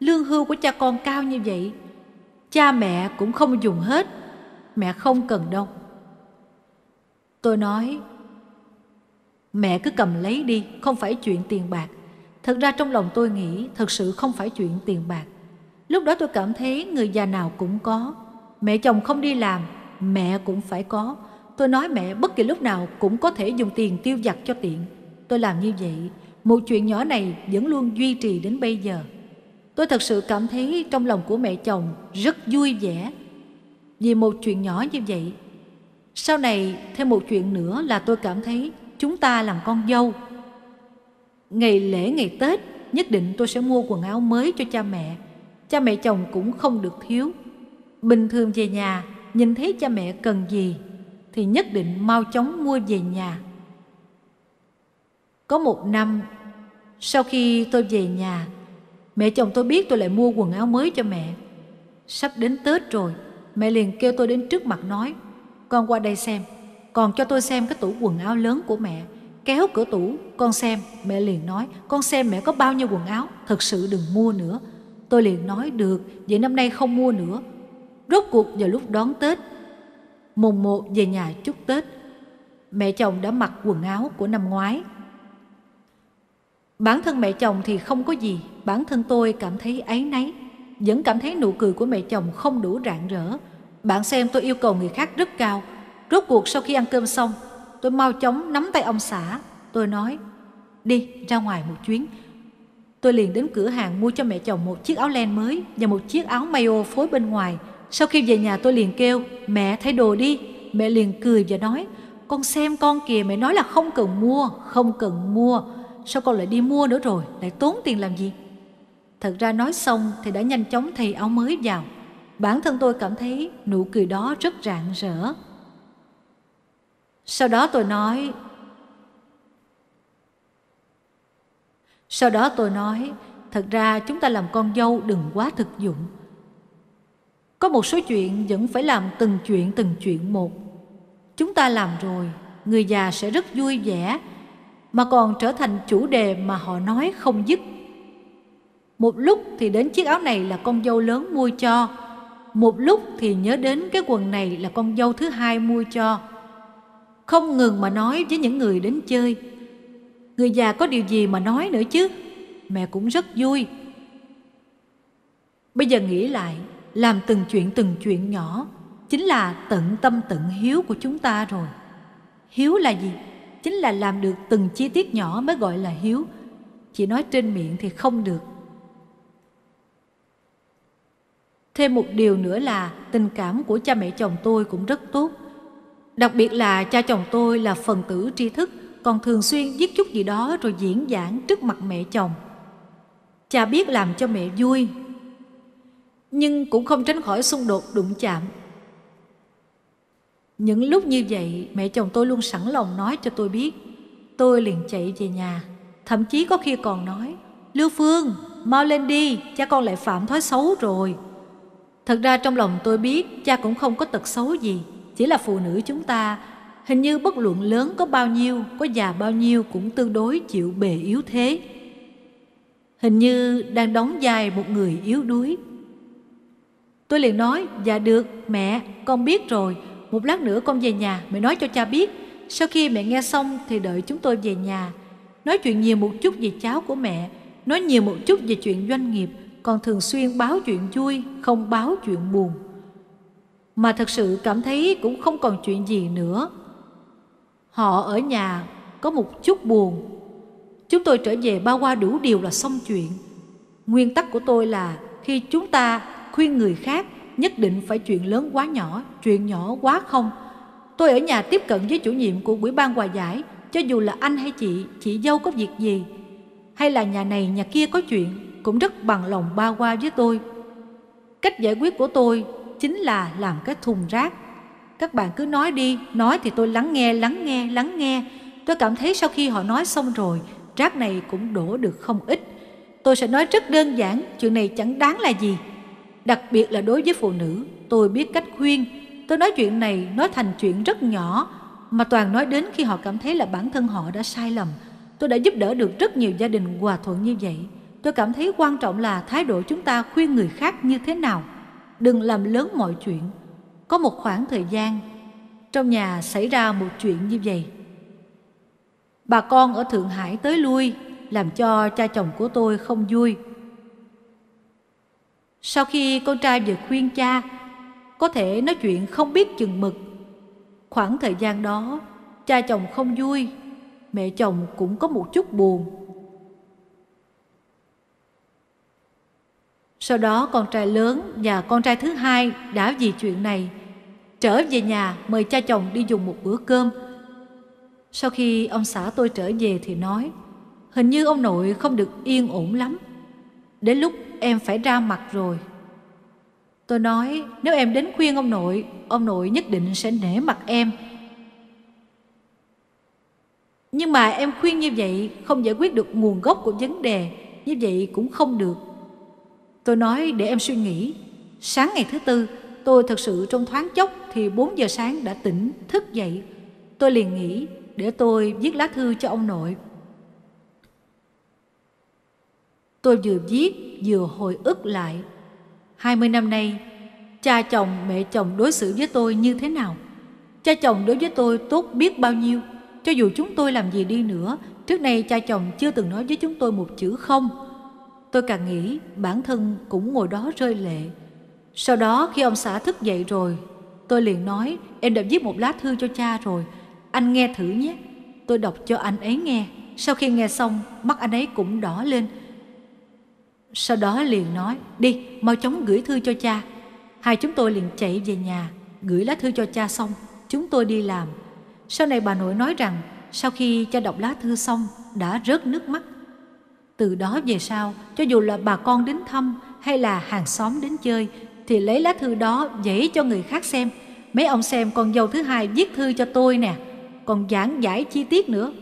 Lương hưu của cha con cao như vậy, cha mẹ cũng không dùng hết, mẹ không cần đâu. Tôi nói, mẹ cứ cầm lấy đi, không phải chuyện tiền bạc. Thật ra trong lòng tôi nghĩ thật sự không phải chuyện tiền bạc. Lúc đó tôi cảm thấy người già nào cũng có, Mẹ chồng không đi làm Mẹ cũng phải có Tôi nói mẹ bất kỳ lúc nào cũng có thể dùng tiền tiêu giặt cho tiện Tôi làm như vậy Một chuyện nhỏ này vẫn luôn duy trì đến bây giờ Tôi thật sự cảm thấy trong lòng của mẹ chồng rất vui vẻ Vì một chuyện nhỏ như vậy Sau này thêm một chuyện nữa là tôi cảm thấy chúng ta làm con dâu Ngày lễ ngày Tết nhất định tôi sẽ mua quần áo mới cho cha mẹ Cha mẹ chồng cũng không được thiếu Bình thường về nhà, nhìn thấy cha mẹ cần gì thì nhất định mau chóng mua về nhà. Có một năm, sau khi tôi về nhà, mẹ chồng tôi biết tôi lại mua quần áo mới cho mẹ. Sắp đến Tết rồi, mẹ liền kêu tôi đến trước mặt nói, con qua đây xem, còn cho tôi xem cái tủ quần áo lớn của mẹ. Kéo cửa tủ, con xem, mẹ liền nói, con xem mẹ có bao nhiêu quần áo, thật sự đừng mua nữa. Tôi liền nói được, vậy năm nay không mua nữa, Rốt cuộc vào lúc đón Tết Mùng một về nhà chúc Tết Mẹ chồng đã mặc quần áo của năm ngoái Bản thân mẹ chồng thì không có gì Bản thân tôi cảm thấy áy náy Vẫn cảm thấy nụ cười của mẹ chồng không đủ rạng rỡ Bạn xem tôi yêu cầu người khác rất cao Rốt cuộc sau khi ăn cơm xong Tôi mau chóng nắm tay ông xã Tôi nói Đi ra ngoài một chuyến Tôi liền đến cửa hàng mua cho mẹ chồng một chiếc áo len mới Và một chiếc áo mayo phối bên ngoài sau khi về nhà tôi liền kêu, mẹ thay đồ đi. Mẹ liền cười và nói, con xem con kìa mẹ nói là không cần mua, không cần mua. Sao con lại đi mua nữa rồi, lại tốn tiền làm gì? Thật ra nói xong thì đã nhanh chóng thay áo mới vào. Bản thân tôi cảm thấy nụ cười đó rất rạng rỡ. Sau đó tôi nói Sau đó tôi nói Thật ra chúng ta làm con dâu đừng quá thực dụng có một số chuyện vẫn phải làm từng chuyện từng chuyện một. Chúng ta làm rồi, người già sẽ rất vui vẻ, mà còn trở thành chủ đề mà họ nói không dứt. Một lúc thì đến chiếc áo này là con dâu lớn mua cho, một lúc thì nhớ đến cái quần này là con dâu thứ hai mua cho. Không ngừng mà nói với những người đến chơi. Người già có điều gì mà nói nữa chứ? Mẹ cũng rất vui. Bây giờ nghĩ lại, làm từng chuyện từng chuyện nhỏ chính là tận tâm tận hiếu của chúng ta rồi hiếu là gì chính là làm được từng chi tiết nhỏ mới gọi là hiếu chỉ nói trên miệng thì không được thêm một điều nữa là tình cảm của cha mẹ chồng tôi cũng rất tốt đặc biệt là cha chồng tôi là phần tử tri thức còn thường xuyên viết chút gì đó rồi diễn giảng trước mặt mẹ chồng cha biết làm cho mẹ vui nhưng cũng không tránh khỏi xung đột đụng chạm. Những lúc như vậy, mẹ chồng tôi luôn sẵn lòng nói cho tôi biết. Tôi liền chạy về nhà, thậm chí có khi còn nói, Lưu Phương, mau lên đi, cha con lại phạm thói xấu rồi. Thật ra trong lòng tôi biết cha cũng không có tật xấu gì, chỉ là phụ nữ chúng ta hình như bất luận lớn có bao nhiêu, có già bao nhiêu cũng tương đối chịu bề yếu thế. Hình như đang đóng vai một người yếu đuối Tôi liền nói, dạ được, mẹ, con biết rồi, một lát nữa con về nhà, mẹ nói cho cha biết. Sau khi mẹ nghe xong thì đợi chúng tôi về nhà. Nói chuyện nhiều một chút về cháu của mẹ, nói nhiều một chút về chuyện doanh nghiệp, còn thường xuyên báo chuyện vui, không báo chuyện buồn. Mà thật sự cảm thấy cũng không còn chuyện gì nữa. Họ ở nhà có một chút buồn. Chúng tôi trở về bao qua đủ điều là xong chuyện. Nguyên tắc của tôi là khi chúng ta khuyên người khác nhất định phải chuyện lớn quá nhỏ, chuyện nhỏ quá không. Tôi ở nhà tiếp cận với chủ nhiệm của quỹ ban hòa giải, cho dù là anh hay chị, chị dâu có việc gì, hay là nhà này nhà kia có chuyện, cũng rất bằng lòng ba qua với tôi. Cách giải quyết của tôi chính là làm cái thùng rác. Các bạn cứ nói đi, nói thì tôi lắng nghe, lắng nghe, lắng nghe. Tôi cảm thấy sau khi họ nói xong rồi, rác này cũng đổ được không ít. Tôi sẽ nói rất đơn giản, chuyện này chẳng đáng là gì đặc biệt là đối với phụ nữ, tôi biết cách khuyên. Tôi nói chuyện này nói thành chuyện rất nhỏ, mà toàn nói đến khi họ cảm thấy là bản thân họ đã sai lầm. Tôi đã giúp đỡ được rất nhiều gia đình hòa thuận như vậy. Tôi cảm thấy quan trọng là thái độ chúng ta khuyên người khác như thế nào. Đừng làm lớn mọi chuyện. Có một khoảng thời gian, trong nhà xảy ra một chuyện như vậy. Bà con ở Thượng Hải tới lui, làm cho cha chồng của tôi không vui sau khi con trai vừa khuyên cha, có thể nói chuyện không biết chừng mực. Khoảng thời gian đó, cha chồng không vui, mẹ chồng cũng có một chút buồn. Sau đó con trai lớn và con trai thứ hai đã vì chuyện này trở về nhà mời cha chồng đi dùng một bữa cơm. Sau khi ông xã tôi trở về thì nói, hình như ông nội không được yên ổn lắm. Đến lúc em phải ra mặt rồi Tôi nói nếu em đến khuyên ông nội Ông nội nhất định sẽ nể mặt em Nhưng mà em khuyên như vậy Không giải quyết được nguồn gốc của vấn đề Như vậy cũng không được Tôi nói để em suy nghĩ Sáng ngày thứ tư Tôi thật sự trong thoáng chốc Thì 4 giờ sáng đã tỉnh, thức dậy Tôi liền nghĩ để tôi viết lá thư cho ông nội Tôi vừa viết vừa hồi ức lại 20 năm nay Cha chồng mẹ chồng đối xử với tôi như thế nào Cha chồng đối với tôi tốt biết bao nhiêu Cho dù chúng tôi làm gì đi nữa Trước nay cha chồng chưa từng nói với chúng tôi một chữ không Tôi càng nghĩ bản thân cũng ngồi đó rơi lệ Sau đó khi ông xã thức dậy rồi Tôi liền nói em đã viết một lá thư cho cha rồi Anh nghe thử nhé Tôi đọc cho anh ấy nghe Sau khi nghe xong mắt anh ấy cũng đỏ lên sau đó liền nói, đi, mau chóng gửi thư cho cha. Hai chúng tôi liền chạy về nhà, gửi lá thư cho cha xong, chúng tôi đi làm. Sau này bà nội nói rằng, sau khi cha đọc lá thư xong, đã rớt nước mắt. Từ đó về sau, cho dù là bà con đến thăm hay là hàng xóm đến chơi, thì lấy lá thư đó dãy cho người khác xem. Mấy ông xem con dâu thứ hai viết thư cho tôi nè, còn giảng giải chi tiết nữa.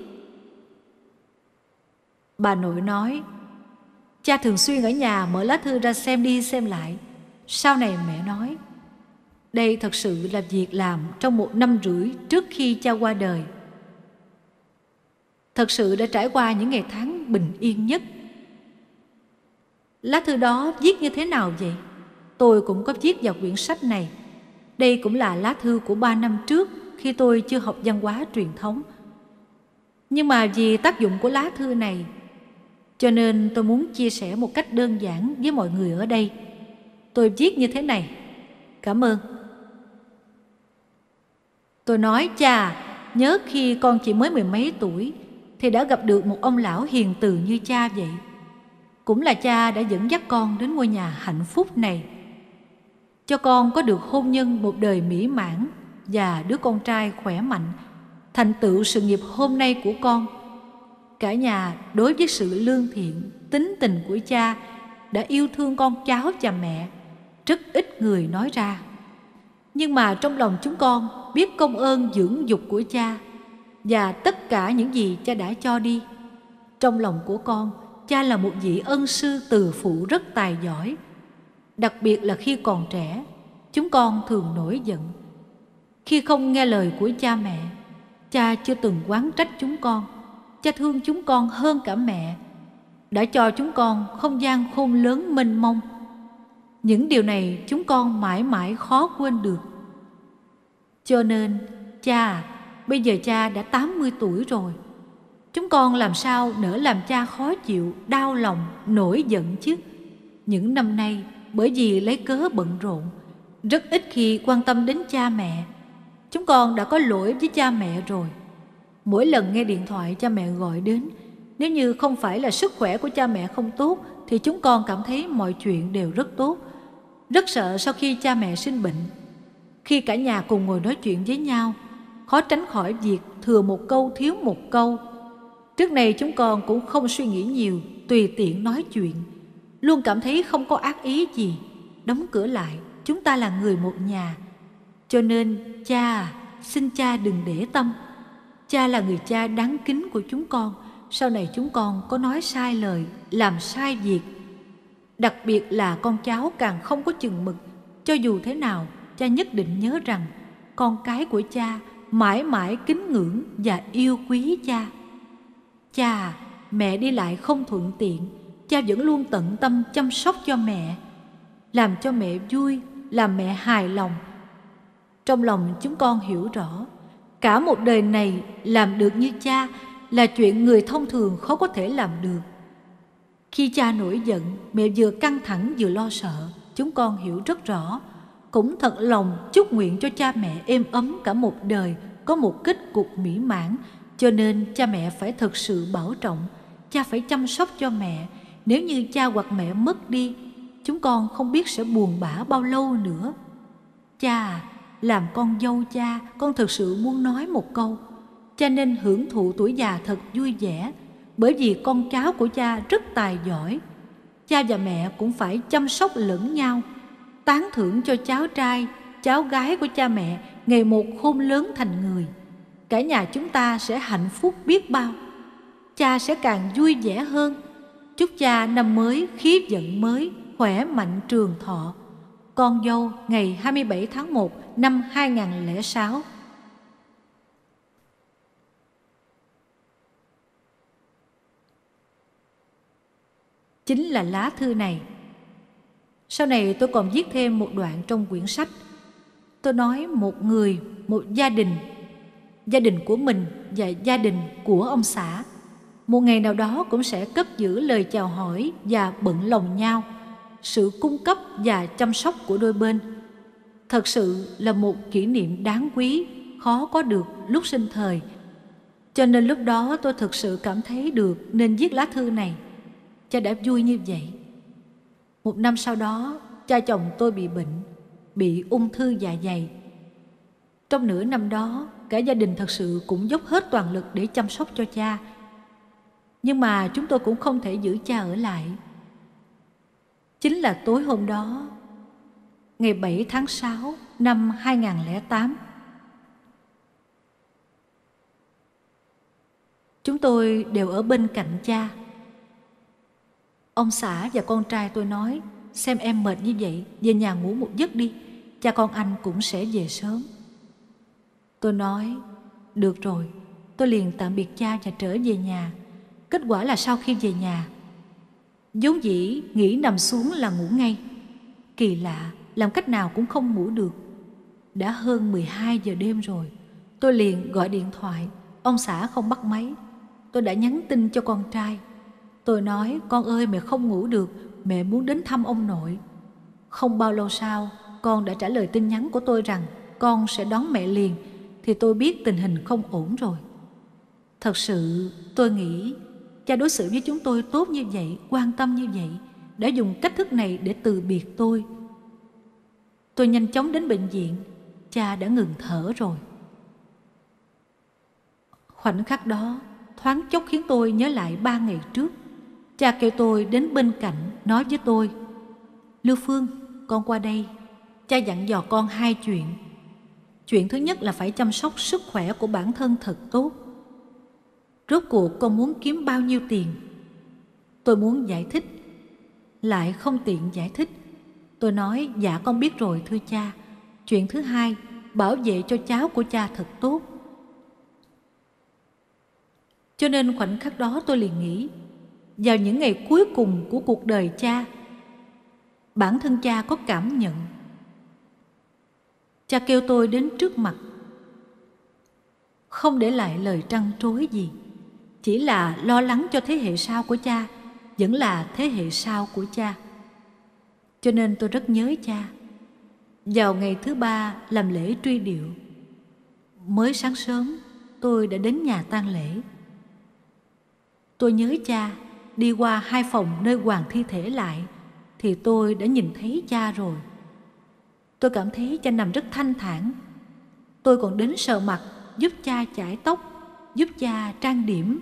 Bà nội nói, Cha thường xuyên ở nhà mở lá thư ra xem đi xem lại. Sau này mẹ nói, đây thật sự là việc làm trong một năm rưỡi trước khi cha qua đời. Thật sự đã trải qua những ngày tháng bình yên nhất. Lá thư đó viết như thế nào vậy? Tôi cũng có viết vào quyển sách này. Đây cũng là lá thư của ba năm trước khi tôi chưa học văn hóa truyền thống. Nhưng mà vì tác dụng của lá thư này cho nên tôi muốn chia sẻ một cách đơn giản với mọi người ở đây. Tôi viết như thế này. Cảm ơn. Tôi nói cha, nhớ khi con chỉ mới mười mấy tuổi thì đã gặp được một ông lão hiền từ như cha vậy. Cũng là cha đã dẫn dắt con đến ngôi nhà hạnh phúc này. Cho con có được hôn nhân một đời mỹ mãn và đứa con trai khỏe mạnh, thành tựu sự nghiệp hôm nay của con – Cả nhà đối với sự lương thiện, tính tình của cha đã yêu thương con cháu và mẹ, rất ít người nói ra. Nhưng mà trong lòng chúng con biết công ơn dưỡng dục của cha và tất cả những gì cha đã cho đi. Trong lòng của con, cha là một vị ân sư từ phụ rất tài giỏi. Đặc biệt là khi còn trẻ, chúng con thường nổi giận. Khi không nghe lời của cha mẹ, cha chưa từng quán trách chúng con cha thương chúng con hơn cả mẹ đã cho chúng con không gian khôn lớn mênh mông những điều này chúng con mãi mãi khó quên được cho nên cha bây giờ cha đã 80 tuổi rồi chúng con làm sao nỡ làm cha khó chịu đau lòng nổi giận chứ những năm nay bởi vì lấy cớ bận rộn rất ít khi quan tâm đến cha mẹ chúng con đã có lỗi với cha mẹ rồi Mỗi lần nghe điện thoại cha mẹ gọi đến, nếu như không phải là sức khỏe của cha mẹ không tốt thì chúng con cảm thấy mọi chuyện đều rất tốt. Rất sợ sau khi cha mẹ sinh bệnh, khi cả nhà cùng ngồi nói chuyện với nhau, khó tránh khỏi việc thừa một câu thiếu một câu. Trước này chúng con cũng không suy nghĩ nhiều, tùy tiện nói chuyện, luôn cảm thấy không có ác ý gì. Đóng cửa lại, chúng ta là người một nhà. Cho nên, cha, xin cha đừng để tâm Cha là người cha đáng kính của chúng con, sau này chúng con có nói sai lời, làm sai việc. Đặc biệt là con cháu càng không có chừng mực, cho dù thế nào, cha nhất định nhớ rằng con cái của cha mãi mãi kính ngưỡng và yêu quý cha. Cha, mẹ đi lại không thuận tiện, cha vẫn luôn tận tâm chăm sóc cho mẹ, làm cho mẹ vui, làm mẹ hài lòng. Trong lòng chúng con hiểu rõ, cả một đời này làm được như cha là chuyện người thông thường khó có thể làm được khi cha nổi giận mẹ vừa căng thẳng vừa lo sợ chúng con hiểu rất rõ cũng thật lòng chúc nguyện cho cha mẹ êm ấm cả một đời có một kết cục mỹ mãn cho nên cha mẹ phải thật sự bảo trọng cha phải chăm sóc cho mẹ nếu như cha hoặc mẹ mất đi chúng con không biết sẽ buồn bã bao lâu nữa cha à, làm con dâu cha con thực sự muốn nói một câu cha nên hưởng thụ tuổi già thật vui vẻ bởi vì con cháu của cha rất tài giỏi cha và mẹ cũng phải chăm sóc lẫn nhau tán thưởng cho cháu trai cháu gái của cha mẹ ngày một khôn lớn thành người cả nhà chúng ta sẽ hạnh phúc biết bao cha sẽ càng vui vẻ hơn chúc cha năm mới khí vận mới khỏe mạnh trường thọ con dâu ngày 27 tháng 1 năm 2006. Chính là lá thư này. Sau này tôi còn viết thêm một đoạn trong quyển sách. Tôi nói một người, một gia đình, gia đình của mình và gia đình của ông xã. Một ngày nào đó cũng sẽ cất giữ lời chào hỏi và bận lòng nhau sự cung cấp và chăm sóc của đôi bên thật sự là một kỷ niệm đáng quý khó có được lúc sinh thời cho nên lúc đó tôi thực sự cảm thấy được nên viết lá thư này cha đã vui như vậy một năm sau đó cha chồng tôi bị bệnh bị ung thư dạ dày trong nửa năm đó cả gia đình thật sự cũng dốc hết toàn lực để chăm sóc cho cha nhưng mà chúng tôi cũng không thể giữ cha ở lại chính là tối hôm đó, ngày 7 tháng 6 năm 2008. Chúng tôi đều ở bên cạnh cha. Ông xã và con trai tôi nói, xem em mệt như vậy, về nhà ngủ một giấc đi, cha con anh cũng sẽ về sớm. Tôi nói, được rồi, tôi liền tạm biệt cha và trở về nhà. Kết quả là sau khi về nhà, vốn dĩ nghĩ nằm xuống là ngủ ngay. Kỳ lạ, làm cách nào cũng không ngủ được. Đã hơn 12 giờ đêm rồi, tôi liền gọi điện thoại, ông xã không bắt máy. Tôi đã nhắn tin cho con trai. Tôi nói, con ơi mẹ không ngủ được, mẹ muốn đến thăm ông nội. Không bao lâu sau, con đã trả lời tin nhắn của tôi rằng con sẽ đón mẹ liền, thì tôi biết tình hình không ổn rồi. Thật sự, tôi nghĩ Cha đối xử với chúng tôi tốt như vậy, quan tâm như vậy, đã dùng cách thức này để từ biệt tôi. Tôi nhanh chóng đến bệnh viện, cha đã ngừng thở rồi. Khoảnh khắc đó, thoáng chốc khiến tôi nhớ lại ba ngày trước. Cha kêu tôi đến bên cạnh nói với tôi, Lưu Phương, con qua đây. Cha dặn dò con hai chuyện. Chuyện thứ nhất là phải chăm sóc sức khỏe của bản thân thật tốt rốt cuộc con muốn kiếm bao nhiêu tiền tôi muốn giải thích lại không tiện giải thích tôi nói dạ con biết rồi thưa cha chuyện thứ hai bảo vệ cho cháu của cha thật tốt cho nên khoảnh khắc đó tôi liền nghĩ vào những ngày cuối cùng của cuộc đời cha bản thân cha có cảm nhận cha kêu tôi đến trước mặt không để lại lời trăn trối gì chỉ là lo lắng cho thế hệ sau của cha vẫn là thế hệ sau của cha cho nên tôi rất nhớ cha vào ngày thứ ba làm lễ truy điệu mới sáng sớm tôi đã đến nhà tang lễ tôi nhớ cha đi qua hai phòng nơi hoàng thi thể lại thì tôi đã nhìn thấy cha rồi tôi cảm thấy cha nằm rất thanh thản tôi còn đến sờ mặt giúp cha chải tóc giúp cha trang điểm.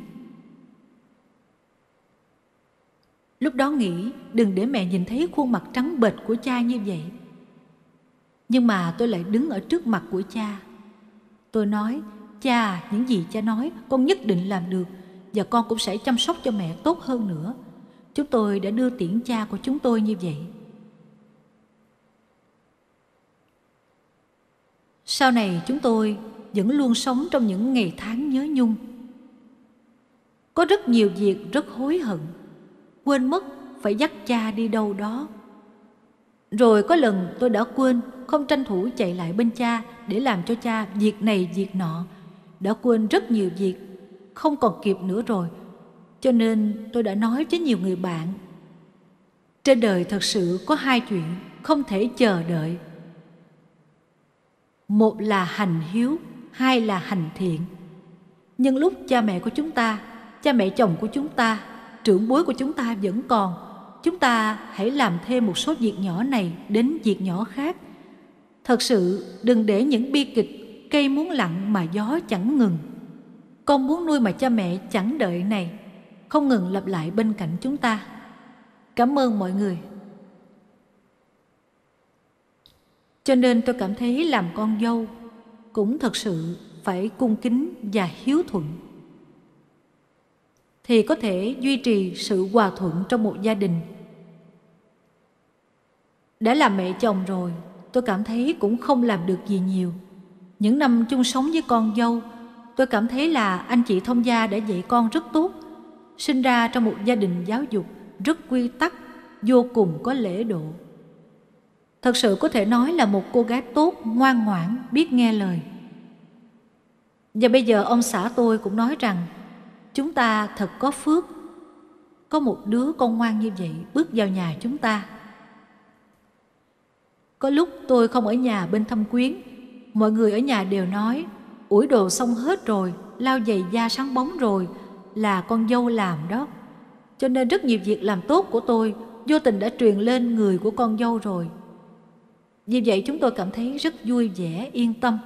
Lúc đó nghĩ đừng để mẹ nhìn thấy khuôn mặt trắng bệch của cha như vậy. Nhưng mà tôi lại đứng ở trước mặt của cha. Tôi nói, cha, những gì cha nói con nhất định làm được và con cũng sẽ chăm sóc cho mẹ tốt hơn nữa. Chúng tôi đã đưa tiễn cha của chúng tôi như vậy. Sau này chúng tôi vẫn luôn sống trong những ngày tháng nhớ nhung. Có rất nhiều việc rất hối hận, quên mất phải dắt cha đi đâu đó. Rồi có lần tôi đã quên không tranh thủ chạy lại bên cha để làm cho cha việc này việc nọ. Đã quên rất nhiều việc, không còn kịp nữa rồi. Cho nên tôi đã nói với nhiều người bạn. Trên đời thật sự có hai chuyện không thể chờ đợi. Một là hành hiếu hai là hành thiện. Nhưng lúc cha mẹ của chúng ta, cha mẹ chồng của chúng ta, trưởng bối của chúng ta vẫn còn, chúng ta hãy làm thêm một số việc nhỏ này đến việc nhỏ khác. Thật sự đừng để những bi kịch cây muốn lặng mà gió chẳng ngừng. Con muốn nuôi mà cha mẹ chẳng đợi này, không ngừng lặp lại bên cạnh chúng ta. Cảm ơn mọi người. Cho nên tôi cảm thấy làm con dâu cũng thật sự phải cung kính và hiếu thuận thì có thể duy trì sự hòa thuận trong một gia đình đã là mẹ chồng rồi tôi cảm thấy cũng không làm được gì nhiều những năm chung sống với con dâu tôi cảm thấy là anh chị thông gia đã dạy con rất tốt sinh ra trong một gia đình giáo dục rất quy tắc vô cùng có lễ độ Thật sự có thể nói là một cô gái tốt, ngoan ngoãn, biết nghe lời. Và bây giờ ông xã tôi cũng nói rằng chúng ta thật có phước. Có một đứa con ngoan như vậy bước vào nhà chúng ta. Có lúc tôi không ở nhà bên thâm quyến, mọi người ở nhà đều nói ủi đồ xong hết rồi, lau giày da sáng bóng rồi, là con dâu làm đó. Cho nên rất nhiều việc làm tốt của tôi vô tình đã truyền lên người của con dâu rồi. Vì vậy chúng tôi cảm thấy rất vui vẻ, yên tâm.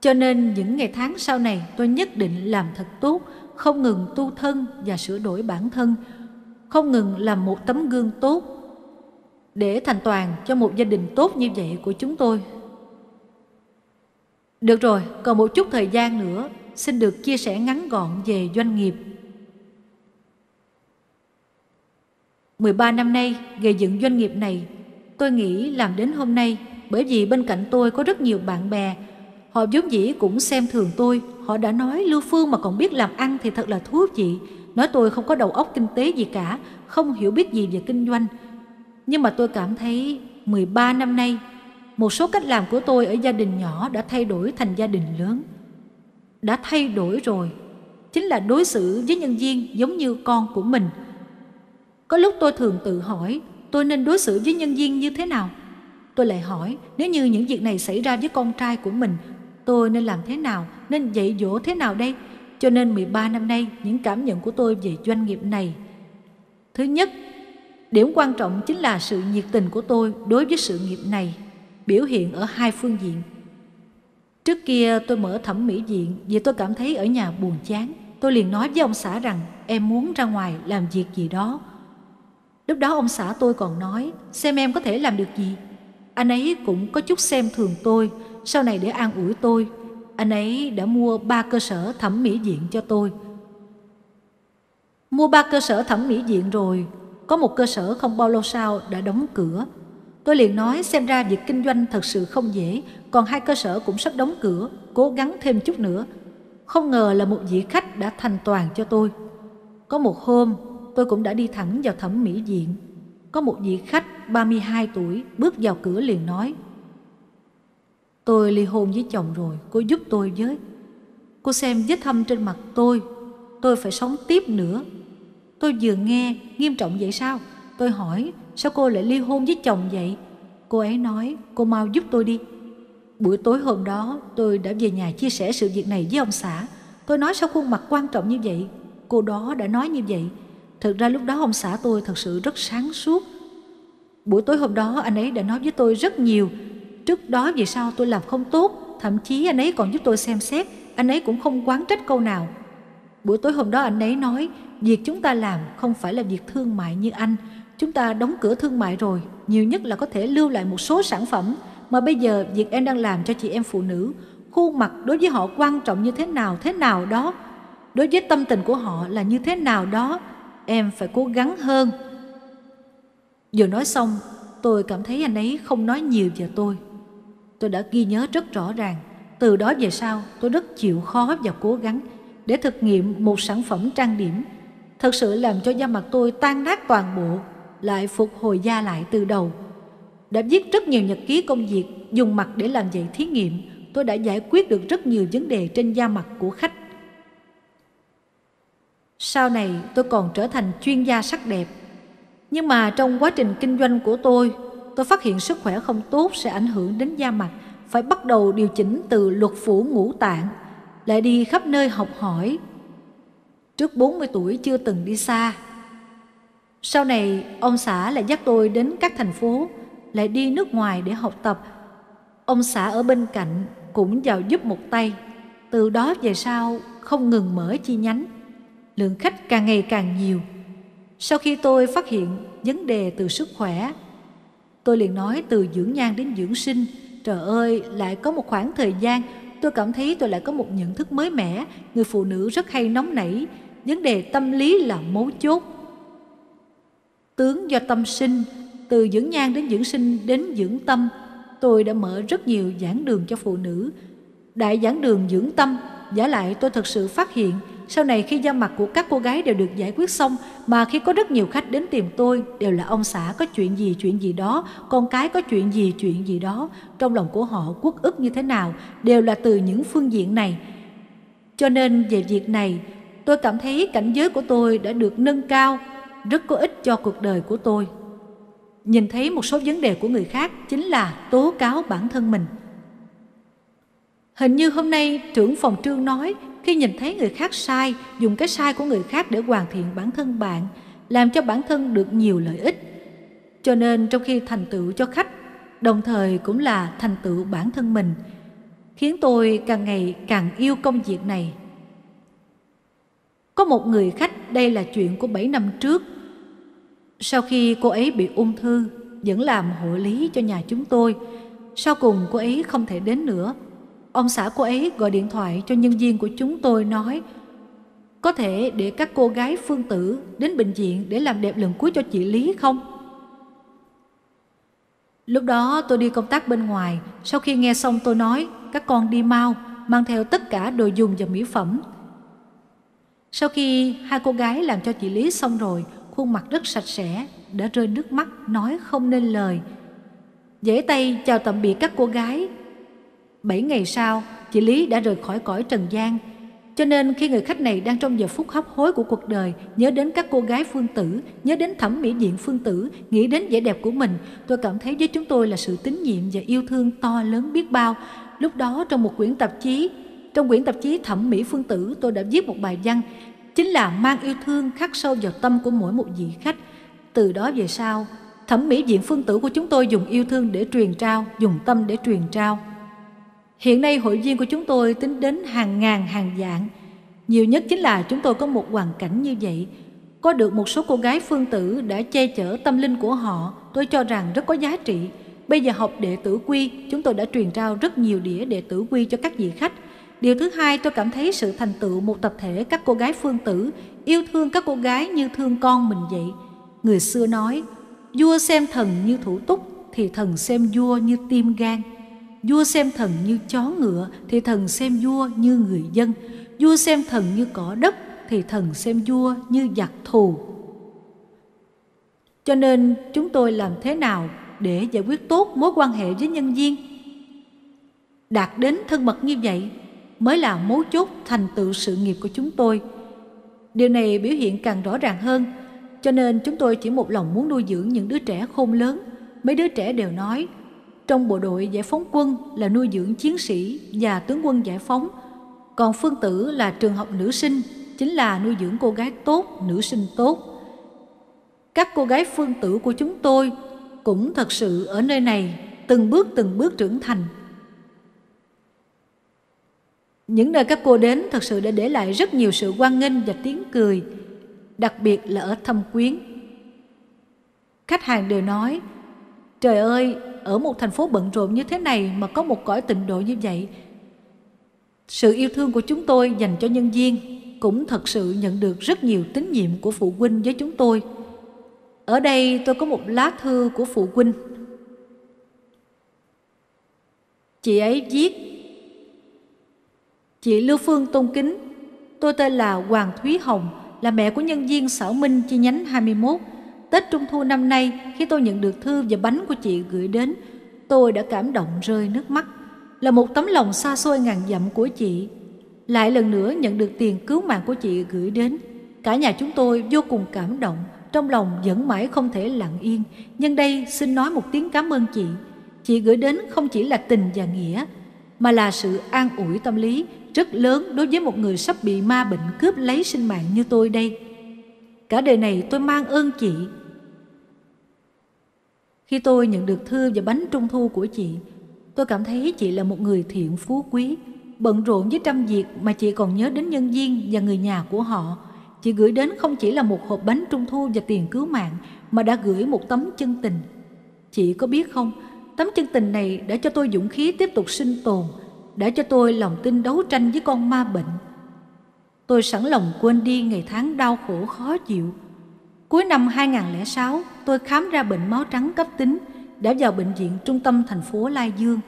Cho nên những ngày tháng sau này tôi nhất định làm thật tốt, không ngừng tu thân và sửa đổi bản thân, không ngừng làm một tấm gương tốt để thành toàn cho một gia đình tốt như vậy của chúng tôi. Được rồi, còn một chút thời gian nữa, xin được chia sẻ ngắn gọn về doanh nghiệp. 13 năm nay, gây dựng doanh nghiệp này Tôi nghĩ làm đến hôm nay bởi vì bên cạnh tôi có rất nhiều bạn bè. Họ vốn dĩ cũng xem thường tôi. Họ đã nói Lưu Phương mà còn biết làm ăn thì thật là thú vị. Nói tôi không có đầu óc kinh tế gì cả, không hiểu biết gì về kinh doanh. Nhưng mà tôi cảm thấy 13 năm nay, một số cách làm của tôi ở gia đình nhỏ đã thay đổi thành gia đình lớn. Đã thay đổi rồi, chính là đối xử với nhân viên giống như con của mình. Có lúc tôi thường tự hỏi tôi nên đối xử với nhân viên như thế nào? Tôi lại hỏi, nếu như những việc này xảy ra với con trai của mình, tôi nên làm thế nào, nên dạy dỗ thế nào đây? Cho nên 13 năm nay, những cảm nhận của tôi về doanh nghiệp này. Thứ nhất, điểm quan trọng chính là sự nhiệt tình của tôi đối với sự nghiệp này, biểu hiện ở hai phương diện. Trước kia tôi mở thẩm mỹ viện vì tôi cảm thấy ở nhà buồn chán. Tôi liền nói với ông xã rằng em muốn ra ngoài làm việc gì đó Lúc đó ông xã tôi còn nói, xem em có thể làm được gì. Anh ấy cũng có chút xem thường tôi, sau này để an ủi tôi. Anh ấy đã mua ba cơ sở thẩm mỹ diện cho tôi. Mua ba cơ sở thẩm mỹ diện rồi, có một cơ sở không bao lâu sau đã đóng cửa. Tôi liền nói xem ra việc kinh doanh thật sự không dễ, còn hai cơ sở cũng sắp đóng cửa, cố gắng thêm chút nữa. Không ngờ là một vị khách đã thành toàn cho tôi. Có một hôm, tôi cũng đã đi thẳng vào thẩm mỹ viện. Có một vị khách 32 tuổi bước vào cửa liền nói Tôi ly hôn với chồng rồi, cô giúp tôi với. Cô xem vết thâm trên mặt tôi, tôi phải sống tiếp nữa. Tôi vừa nghe, nghiêm trọng vậy sao? Tôi hỏi, sao cô lại ly hôn với chồng vậy? Cô ấy nói, cô mau giúp tôi đi. Buổi tối hôm đó, tôi đã về nhà chia sẻ sự việc này với ông xã. Tôi nói sao khuôn mặt quan trọng như vậy? Cô đó đã nói như vậy. Thực ra lúc đó ông xã tôi thật sự rất sáng suốt. Buổi tối hôm đó anh ấy đã nói với tôi rất nhiều. Trước đó vì sao tôi làm không tốt, thậm chí anh ấy còn giúp tôi xem xét, anh ấy cũng không quán trách câu nào. Buổi tối hôm đó anh ấy nói, việc chúng ta làm không phải là việc thương mại như anh. Chúng ta đóng cửa thương mại rồi, nhiều nhất là có thể lưu lại một số sản phẩm. Mà bây giờ việc em đang làm cho chị em phụ nữ, khuôn mặt đối với họ quan trọng như thế nào thế nào đó. Đối với tâm tình của họ là như thế nào đó em phải cố gắng hơn. Vừa nói xong, tôi cảm thấy anh ấy không nói nhiều về tôi. Tôi đã ghi nhớ rất rõ ràng, từ đó về sau tôi rất chịu khó và cố gắng để thực nghiệm một sản phẩm trang điểm thật sự làm cho da mặt tôi tan nát toàn bộ, lại phục hồi da lại từ đầu. Đã viết rất nhiều nhật ký công việc, dùng mặt để làm dạy thí nghiệm, tôi đã giải quyết được rất nhiều vấn đề trên da mặt của khách. Sau này tôi còn trở thành chuyên gia sắc đẹp. Nhưng mà trong quá trình kinh doanh của tôi, tôi phát hiện sức khỏe không tốt sẽ ảnh hưởng đến da mặt, phải bắt đầu điều chỉnh từ luật phủ ngũ tạng, lại đi khắp nơi học hỏi. Trước 40 tuổi chưa từng đi xa. Sau này, ông xã lại dắt tôi đến các thành phố, lại đi nước ngoài để học tập. Ông xã ở bên cạnh cũng vào giúp một tay. Từ đó về sau, không ngừng mở chi nhánh lượng khách càng ngày càng nhiều. Sau khi tôi phát hiện vấn đề từ sức khỏe, tôi liền nói từ dưỡng nhan đến dưỡng sinh, trời ơi, lại có một khoảng thời gian tôi cảm thấy tôi lại có một nhận thức mới mẻ, người phụ nữ rất hay nóng nảy, vấn đề tâm lý là mấu chốt. Tướng do tâm sinh, từ dưỡng nhan đến dưỡng sinh đến dưỡng tâm, tôi đã mở rất nhiều giảng đường cho phụ nữ. Đại giảng đường dưỡng tâm, giả lại tôi thật sự phát hiện sau này khi da mặt của các cô gái đều được giải quyết xong mà khi có rất nhiều khách đến tìm tôi đều là ông xã có chuyện gì chuyện gì đó, con cái có chuyện gì chuyện gì đó. Trong lòng của họ quốc ức như thế nào đều là từ những phương diện này. Cho nên về việc này tôi cảm thấy cảnh giới của tôi đã được nâng cao, rất có ích cho cuộc đời của tôi. Nhìn thấy một số vấn đề của người khác chính là tố cáo bản thân mình. Hình như hôm nay trưởng phòng trương nói khi nhìn thấy người khác sai, dùng cái sai của người khác để hoàn thiện bản thân bạn, làm cho bản thân được nhiều lợi ích. Cho nên trong khi thành tựu cho khách, đồng thời cũng là thành tựu bản thân mình, khiến tôi càng ngày càng yêu công việc này. Có một người khách, đây là chuyện của 7 năm trước. Sau khi cô ấy bị ung thư, vẫn làm hộ lý cho nhà chúng tôi. Sau cùng cô ấy không thể đến nữa Ông xã cô ấy gọi điện thoại cho nhân viên của chúng tôi nói Có thể để các cô gái phương tử đến bệnh viện để làm đẹp lần cuối cho chị Lý không? Lúc đó tôi đi công tác bên ngoài Sau khi nghe xong tôi nói Các con đi mau Mang theo tất cả đồ dùng và mỹ phẩm Sau khi hai cô gái làm cho chị Lý xong rồi Khuôn mặt rất sạch sẽ Đã rơi nước mắt Nói không nên lời Dễ tay chào tạm biệt các cô gái Bảy ngày sau, chị Lý đã rời khỏi cõi Trần gian. Cho nên khi người khách này đang trong giờ phút hấp hối của cuộc đời, nhớ đến các cô gái phương tử, nhớ đến thẩm mỹ diện phương tử, nghĩ đến vẻ đẹp của mình, tôi cảm thấy với chúng tôi là sự tín nhiệm và yêu thương to lớn biết bao. Lúc đó trong một quyển tạp chí, trong quyển tạp chí Thẩm mỹ phương tử tôi đã viết một bài văn, chính là mang yêu thương khắc sâu vào tâm của mỗi một vị khách. Từ đó về sau, thẩm mỹ diện phương tử của chúng tôi dùng yêu thương để truyền trao, dùng tâm để truyền trao. Hiện nay hội viên của chúng tôi tính đến hàng ngàn hàng dạng. Nhiều nhất chính là chúng tôi có một hoàn cảnh như vậy. Có được một số cô gái phương tử đã che chở tâm linh của họ, tôi cho rằng rất có giá trị. Bây giờ học đệ tử quy, chúng tôi đã truyền trao rất nhiều đĩa đệ tử quy cho các vị khách. Điều thứ hai tôi cảm thấy sự thành tựu một tập thể các cô gái phương tử yêu thương các cô gái như thương con mình vậy. Người xưa nói, vua xem thần như thủ túc thì thần xem vua như tim gan. Vua xem thần như chó ngựa thì thần xem vua như người dân. Vua xem thần như cỏ đất thì thần xem vua như giặc thù. Cho nên chúng tôi làm thế nào để giải quyết tốt mối quan hệ với nhân viên? Đạt đến thân mật như vậy mới là mấu chốt thành tựu sự nghiệp của chúng tôi. Điều này biểu hiện càng rõ ràng hơn, cho nên chúng tôi chỉ một lòng muốn nuôi dưỡng những đứa trẻ khôn lớn. Mấy đứa trẻ đều nói trong bộ đội giải phóng quân là nuôi dưỡng chiến sĩ và tướng quân giải phóng, còn phương tử là trường học nữ sinh, chính là nuôi dưỡng cô gái tốt, nữ sinh tốt. Các cô gái phương tử của chúng tôi cũng thật sự ở nơi này từng bước từng bước trưởng thành. Những nơi các cô đến thật sự đã để lại rất nhiều sự quan nghênh và tiếng cười, đặc biệt là ở thâm quyến. Khách hàng đều nói, trời ơi, ở một thành phố bận rộn như thế này mà có một cõi tịnh độ như vậy. Sự yêu thương của chúng tôi dành cho nhân viên cũng thật sự nhận được rất nhiều tín nhiệm của phụ huynh với chúng tôi. Ở đây tôi có một lá thư của phụ huynh. Chị ấy viết Chị Lưu Phương tôn kính Tôi tên là Hoàng Thúy Hồng Là mẹ của nhân viên sở Minh chi nhánh 21 Tết Trung Thu năm nay, khi tôi nhận được thư và bánh của chị gửi đến, tôi đã cảm động rơi nước mắt. Là một tấm lòng xa xôi ngàn dặm của chị. Lại lần nữa nhận được tiền cứu mạng của chị gửi đến. Cả nhà chúng tôi vô cùng cảm động, trong lòng vẫn mãi không thể lặng yên. Nhân đây xin nói một tiếng cảm ơn chị. Chị gửi đến không chỉ là tình và nghĩa, mà là sự an ủi tâm lý rất lớn đối với một người sắp bị ma bệnh cướp lấy sinh mạng như tôi đây cả đời này tôi mang ơn chị. Khi tôi nhận được thư và bánh trung thu của chị, tôi cảm thấy chị là một người thiện phú quý, bận rộn với trăm việc mà chị còn nhớ đến nhân viên và người nhà của họ. Chị gửi đến không chỉ là một hộp bánh trung thu và tiền cứu mạng, mà đã gửi một tấm chân tình. Chị có biết không, tấm chân tình này đã cho tôi dũng khí tiếp tục sinh tồn, đã cho tôi lòng tin đấu tranh với con ma bệnh tôi sẵn lòng quên đi ngày tháng đau khổ khó chịu. Cuối năm 2006, tôi khám ra bệnh máu trắng cấp tính, đã vào bệnh viện trung tâm thành phố Lai Dương.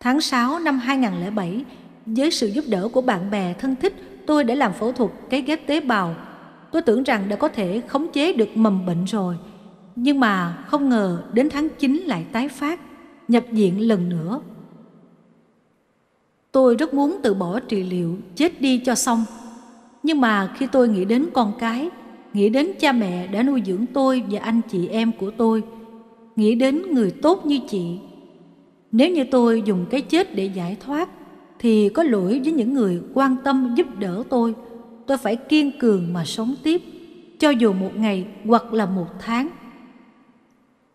Tháng 6 năm 2007, với sự giúp đỡ của bạn bè thân thích, tôi đã làm phẫu thuật cấy ghép tế bào. Tôi tưởng rằng đã có thể khống chế được mầm bệnh rồi, nhưng mà không ngờ đến tháng 9 lại tái phát, nhập viện lần nữa Tôi rất muốn tự bỏ trị liệu, chết đi cho xong. Nhưng mà khi tôi nghĩ đến con cái, nghĩ đến cha mẹ đã nuôi dưỡng tôi và anh chị em của tôi, nghĩ đến người tốt như chị. Nếu như tôi dùng cái chết để giải thoát, thì có lỗi với những người quan tâm giúp đỡ tôi. Tôi phải kiên cường mà sống tiếp, cho dù một ngày hoặc là một tháng.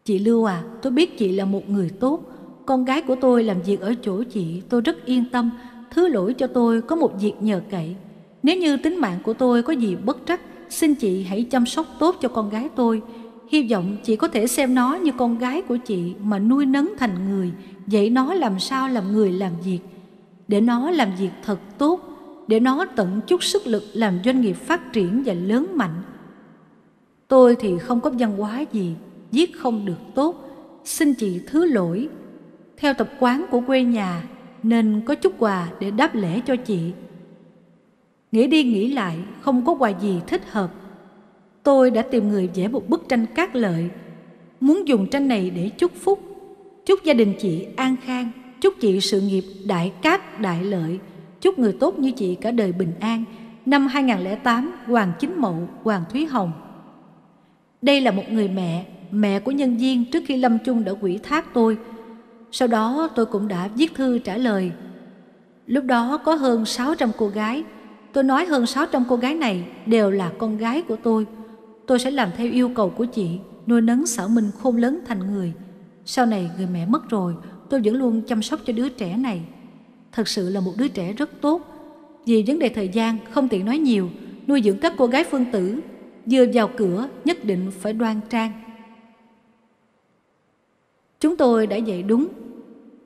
Chị Lưu à, tôi biết chị là một người tốt, con gái của tôi làm việc ở chỗ chị, tôi rất yên tâm, thứ lỗi cho tôi có một việc nhờ cậy. Nếu như tính mạng của tôi có gì bất trắc, xin chị hãy chăm sóc tốt cho con gái tôi. Hy vọng chị có thể xem nó như con gái của chị mà nuôi nấng thành người, dạy nó làm sao làm người làm việc. Để nó làm việc thật tốt, để nó tận chút sức lực làm doanh nghiệp phát triển và lớn mạnh. Tôi thì không có văn hóa gì, viết không được tốt, xin chị thứ lỗi theo tập quán của quê nhà nên có chút quà để đáp lễ cho chị. Nghĩ đi nghĩ lại không có quà gì thích hợp. Tôi đã tìm người vẽ một bức tranh cát lợi, muốn dùng tranh này để chúc phúc, chúc gia đình chị an khang, chúc chị sự nghiệp đại cát đại lợi, chúc người tốt như chị cả đời bình an. Năm 2008, Hoàng Chính Mậu, Hoàng Thúy Hồng. Đây là một người mẹ, mẹ của nhân viên trước khi Lâm Chung đã quỷ thác tôi – sau đó tôi cũng đã viết thư trả lời. Lúc đó có hơn 600 cô gái. Tôi nói hơn 600 cô gái này đều là con gái của tôi. Tôi sẽ làm theo yêu cầu của chị, nuôi nấng sở minh khôn lớn thành người. Sau này người mẹ mất rồi, tôi vẫn luôn chăm sóc cho đứa trẻ này. Thật sự là một đứa trẻ rất tốt. Vì vấn đề thời gian không tiện nói nhiều, nuôi dưỡng các cô gái phương tử, vừa vào cửa nhất định phải đoan trang, Chúng tôi đã dạy đúng.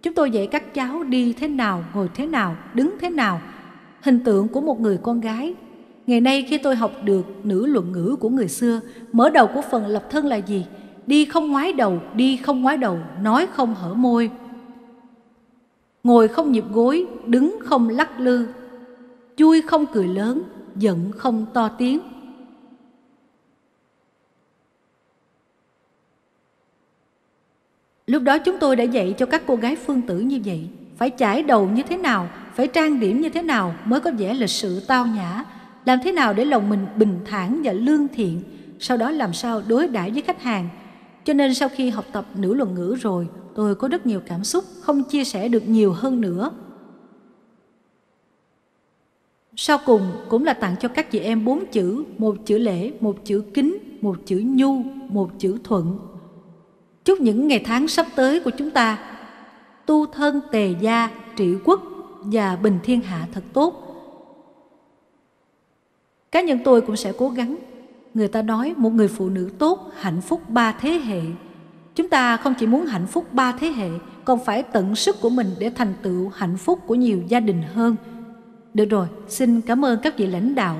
Chúng tôi dạy các cháu đi thế nào, ngồi thế nào, đứng thế nào. Hình tượng của một người con gái. Ngày nay khi tôi học được nữ luận ngữ của người xưa, mở đầu của phần lập thân là gì? Đi không ngoái đầu, đi không ngoái đầu, nói không hở môi. Ngồi không nhịp gối, đứng không lắc lư, chui không cười lớn, giận không to tiếng. Lúc đó chúng tôi đã dạy cho các cô gái phương tử như vậy, phải chải đầu như thế nào, phải trang điểm như thế nào mới có vẻ lịch sự tao nhã, làm thế nào để lòng mình bình thản và lương thiện, sau đó làm sao đối đãi với khách hàng. Cho nên sau khi học tập nữ luận ngữ rồi, tôi có rất nhiều cảm xúc, không chia sẻ được nhiều hơn nữa. Sau cùng cũng là tặng cho các chị em bốn chữ, một chữ lễ, một chữ kính, một chữ nhu, một chữ thuận, Chúc những ngày tháng sắp tới của chúng ta tu thân tề gia, trị quốc và bình thiên hạ thật tốt. Cá nhân tôi cũng sẽ cố gắng. Người ta nói một người phụ nữ tốt hạnh phúc ba thế hệ. Chúng ta không chỉ muốn hạnh phúc ba thế hệ, còn phải tận sức của mình để thành tựu hạnh phúc của nhiều gia đình hơn. Được rồi, xin cảm ơn các vị lãnh đạo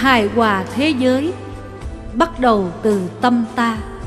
hài hòa thế giới bắt đầu từ tâm ta